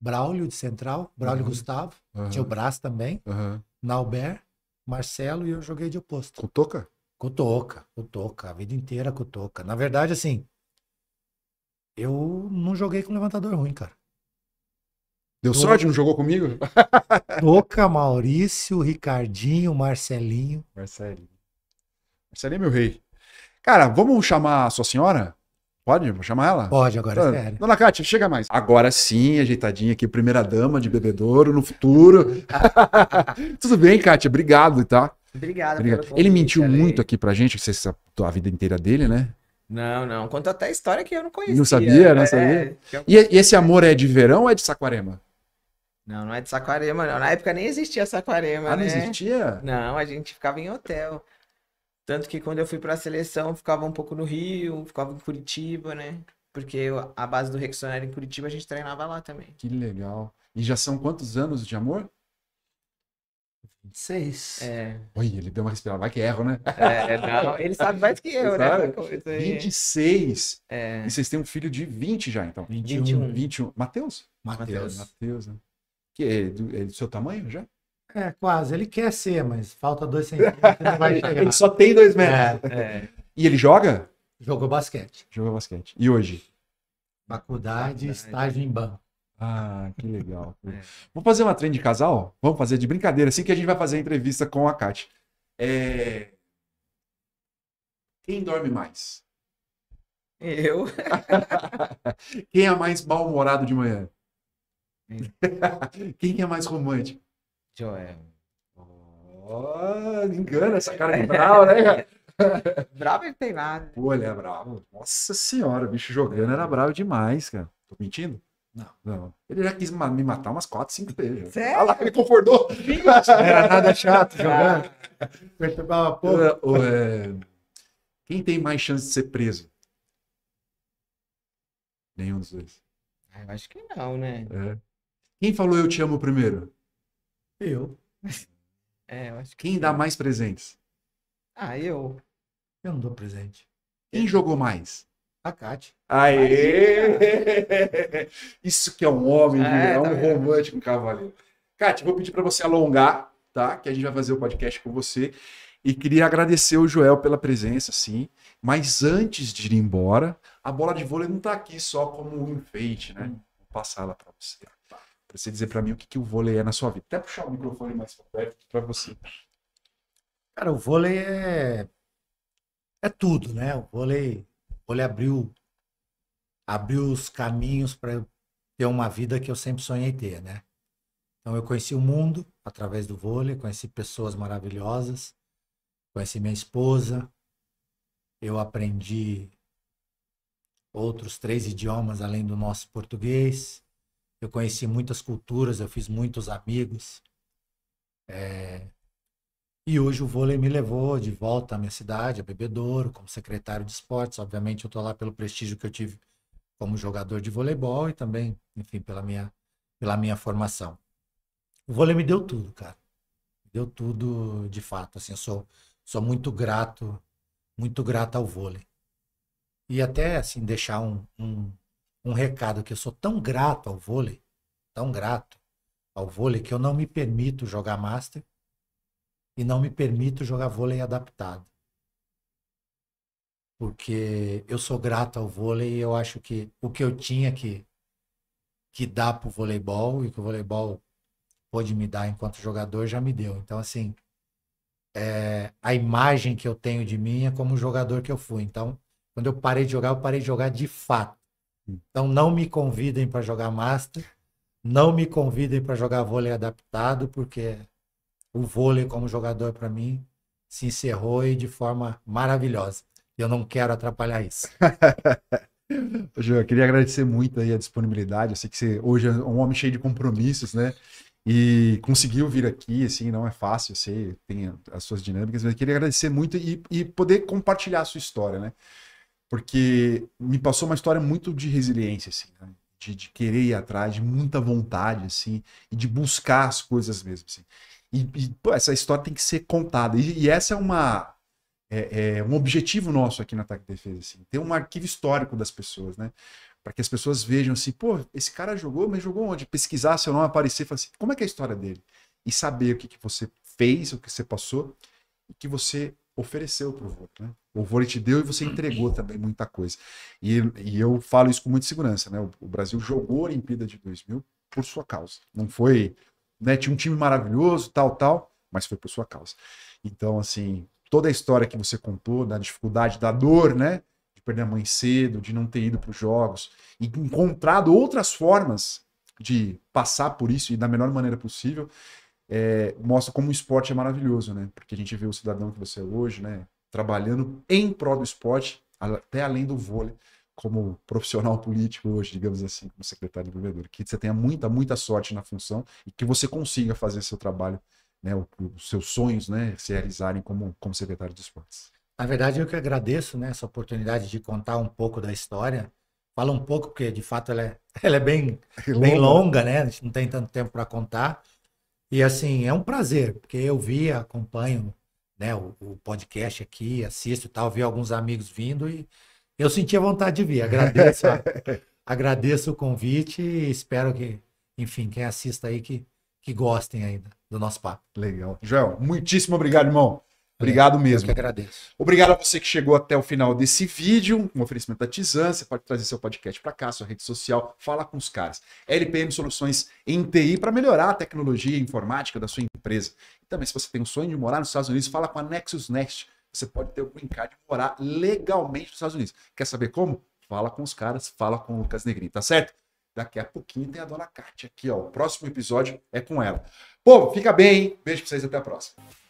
Braulio de central, Braulio uhum. Gustavo, uhum. tinha o uhum. Brás também. Uhum. Nauber, Marcelo e eu joguei de oposto. Cutoca, Cutoca, Cutoca, a vida inteira Cutoca. Na verdade, assim, eu não joguei com levantador ruim, cara. Deu Toca. sorte? Não jogou comigo? Toca, Maurício, Ricardinho, Marcelinho. Marcelinho. Marcelinho é meu rei. Cara, vamos chamar a sua senhora? Pode chamar ela? Pode, agora sério. Dona Kátia, chega mais. Agora sim, ajeitadinha aqui, primeira dama de bebedouro no futuro. Tudo bem, Kátia? Obrigado, tá? Obrigado. Obrigado. Ele mentiu muito aqui pra gente, você sabe a vida inteira dele, né? Não, não. Conta até história que eu não conhecia. Não sabia, não né? é, sabia. E, e, esse amor é de verão ou é de Saquarema? Não, não é de Saquarema, não. Na época nem existia Saquarema, ah, né? não existia? Não, a gente ficava em hotel. Tanto que quando eu fui para a seleção, ficava um pouco no Rio, ficava em Curitiba, né? Porque eu, a base do Rexona era em Curitiba, a gente treinava lá também. Que legal. E já são quantos anos de amor? 26. É. Oi, ele deu uma respirada. Vai que erro, né? É, é não, ele sabe mais que eu, né? 26. É. E vocês têm um filho de 20 já, então? 21. 21. 21. Matheus? Matheus. Matheus, né? Que é do, é do seu tamanho já? É, quase. Ele quer ser, mas falta dois centímetros. vai ele só tem dois é. metros. É, é. E ele joga? Jogou basquete. Jogou basquete. E hoje? Faculdade, estágio em banco. Ah, que legal. É. Vamos fazer uma trend de casal? Vamos fazer de brincadeira, assim que a gente vai fazer a entrevista com a Kátia. É... Quem dorme mais? Eu. Quem é mais mal-humorado de manhã? Quem é mais romântico? Joel. Oh, engana essa cara de bravo, né, cara? bravo ele tem nada. Pô, ele é bravo. Nossa senhora, o bicho jogando era bravo demais, cara. Tô mentindo? Não, não. Ele já quis me matar umas 4, 5 vezes. Sério? Ah lá, ele concordou. era nada chato jogando. Perturbava pouco. É, quem tem mais chance de ser preso? Nenhum dos dois. Ah, eu acho que não, né? É. Quem falou eu te amo primeiro? Eu. É, eu acho que. Quem dá mais presentes? Ah, eu. Eu não dou presente. Quem jogou mais? A Kat. Aê! Isso que é um homem, é, é um tá romântico cavaleiro. Kat, vou pedir para você alongar, tá? Que a gente vai fazer o podcast com você. E queria agradecer o Joel pela presença, sim. Mas antes de ir embora, a bola de vôlei não está aqui só como um enfeite, né? Hum. Vou passar ela para você para você dizer para mim o que, que o vôlei é na sua vida. Até puxar o microfone mais perto para você. Cara, o vôlei é é tudo, né? O vôlei, o vôlei abriu abriu os caminhos para ter uma vida que eu sempre sonhei ter, né? Então eu conheci o mundo através do vôlei, conheci pessoas maravilhosas, conheci minha esposa, eu aprendi outros três idiomas além do nosso português. Eu conheci muitas culturas, eu fiz muitos amigos. É... E hoje o vôlei me levou de volta à minha cidade, a Bebedouro, como secretário de esportes. Obviamente eu estou lá pelo prestígio que eu tive como jogador de voleibol e também, enfim, pela minha, pela minha formação. O vôlei me deu tudo, cara. deu tudo de fato. Assim, eu sou, sou muito grato, muito grato ao vôlei. E até, assim, deixar um, um um recado que eu sou tão grato ao vôlei, tão grato ao vôlei que eu não me permito jogar master e não me permito jogar vôlei adaptado. Porque eu sou grato ao vôlei e eu acho que o que eu tinha que que dá pro voleibol e que o voleibol pôde me dar enquanto jogador já me deu. Então assim, é, a imagem que eu tenho de mim é como o jogador que eu fui. Então, quando eu parei de jogar, eu parei de jogar de fato. Então não me convidem para jogar Master, não me convidem para jogar vôlei adaptado, porque o vôlei como jogador para mim se encerrou e de forma maravilhosa. Eu não quero atrapalhar isso. Ju, eu queria agradecer muito aí a disponibilidade. Eu sei que você hoje é um homem cheio de compromissos, né? E conseguiu vir aqui, assim, não é fácil, Você sei, tem as suas dinâmicas, mas eu queria agradecer muito e, e poder compartilhar a sua história, né? porque me passou uma história muito de resiliência, assim, né? de, de, querer ir atrás, de muita vontade, assim, e de buscar as coisas mesmo, assim. E, e pô, essa história tem que ser contada. E, e essa é uma é, é, um objetivo nosso aqui na Ataque e Defesa, assim, ter um arquivo histórico das pessoas, né? Para que as pessoas vejam assim, pô, esse cara jogou, mas jogou onde? Pesquisar, seu nome aparecer, falar assim, como é que é a história dele? E saber o que, que você fez, o que você passou, e que você ofereceu para o Vôlei. Né? O Vôlei te deu e você entregou também muita coisa. E, e eu falo isso com muita segurança. Né? O, o, Brasil jogou a Olimpíada de 2000 por sua causa. Não foi. Né? Tinha um time maravilhoso, tal, tal, mas foi por sua causa. Então, assim, toda a história que você contou, da dificuldade, da dor, né? De perder a mãe cedo, de não ter ido para os jogos, e encontrado outras formas de passar por isso e da melhor maneira possível é, mostra como o esporte é maravilhoso, né? Porque a gente vê o cidadão que você é hoje, né? Trabalhando em prol do esporte, até além do vôlei, como profissional político hoje, digamos assim, como secretário de governador. Que você tenha muita, muita sorte na função e que você consiga fazer seu trabalho, né? Os seus sonhos, né? Se realizarem como, como secretário de esportes. Na verdade, eu que agradeço né, essa oportunidade de contar um pouco da história. Fala um pouco, porque de fato ela é, ela é bem, é bem longa, né? A gente não tem tanto tempo para contar. E assim, é um prazer, porque eu vi, acompanho né, o, o podcast aqui, assisto e tal, vi alguns amigos vindo e eu senti a vontade de vir. Agradeço, a, agradeço o convite e espero que, enfim, quem assista aí que, que gostem ainda do nosso papo. Legal. Joel, muitíssimo obrigado, irmão. Obrigado é, mesmo. Eu que agradeço. Obrigado a você que chegou até o final desse vídeo. Um oferecimento da Tizan. Você pode trazer seu podcast para cá, sua rede social. Fala com os caras. LPM Soluções em TI para melhorar a tecnologia informática da sua empresa. E também, se você tem um sonho de morar nos Estados Unidos, fala com a Nexus Nest. Você pode ter o green card de morar legalmente nos Estados Unidos. Quer saber como? Fala com os caras, fala com o Lucas Negrini, tá certo? Daqui a pouquinho tem a Dona Kátia aqui, ó. O próximo episódio é com ela. Pô, fica bem, hein? Beijo pra vocês até a próxima.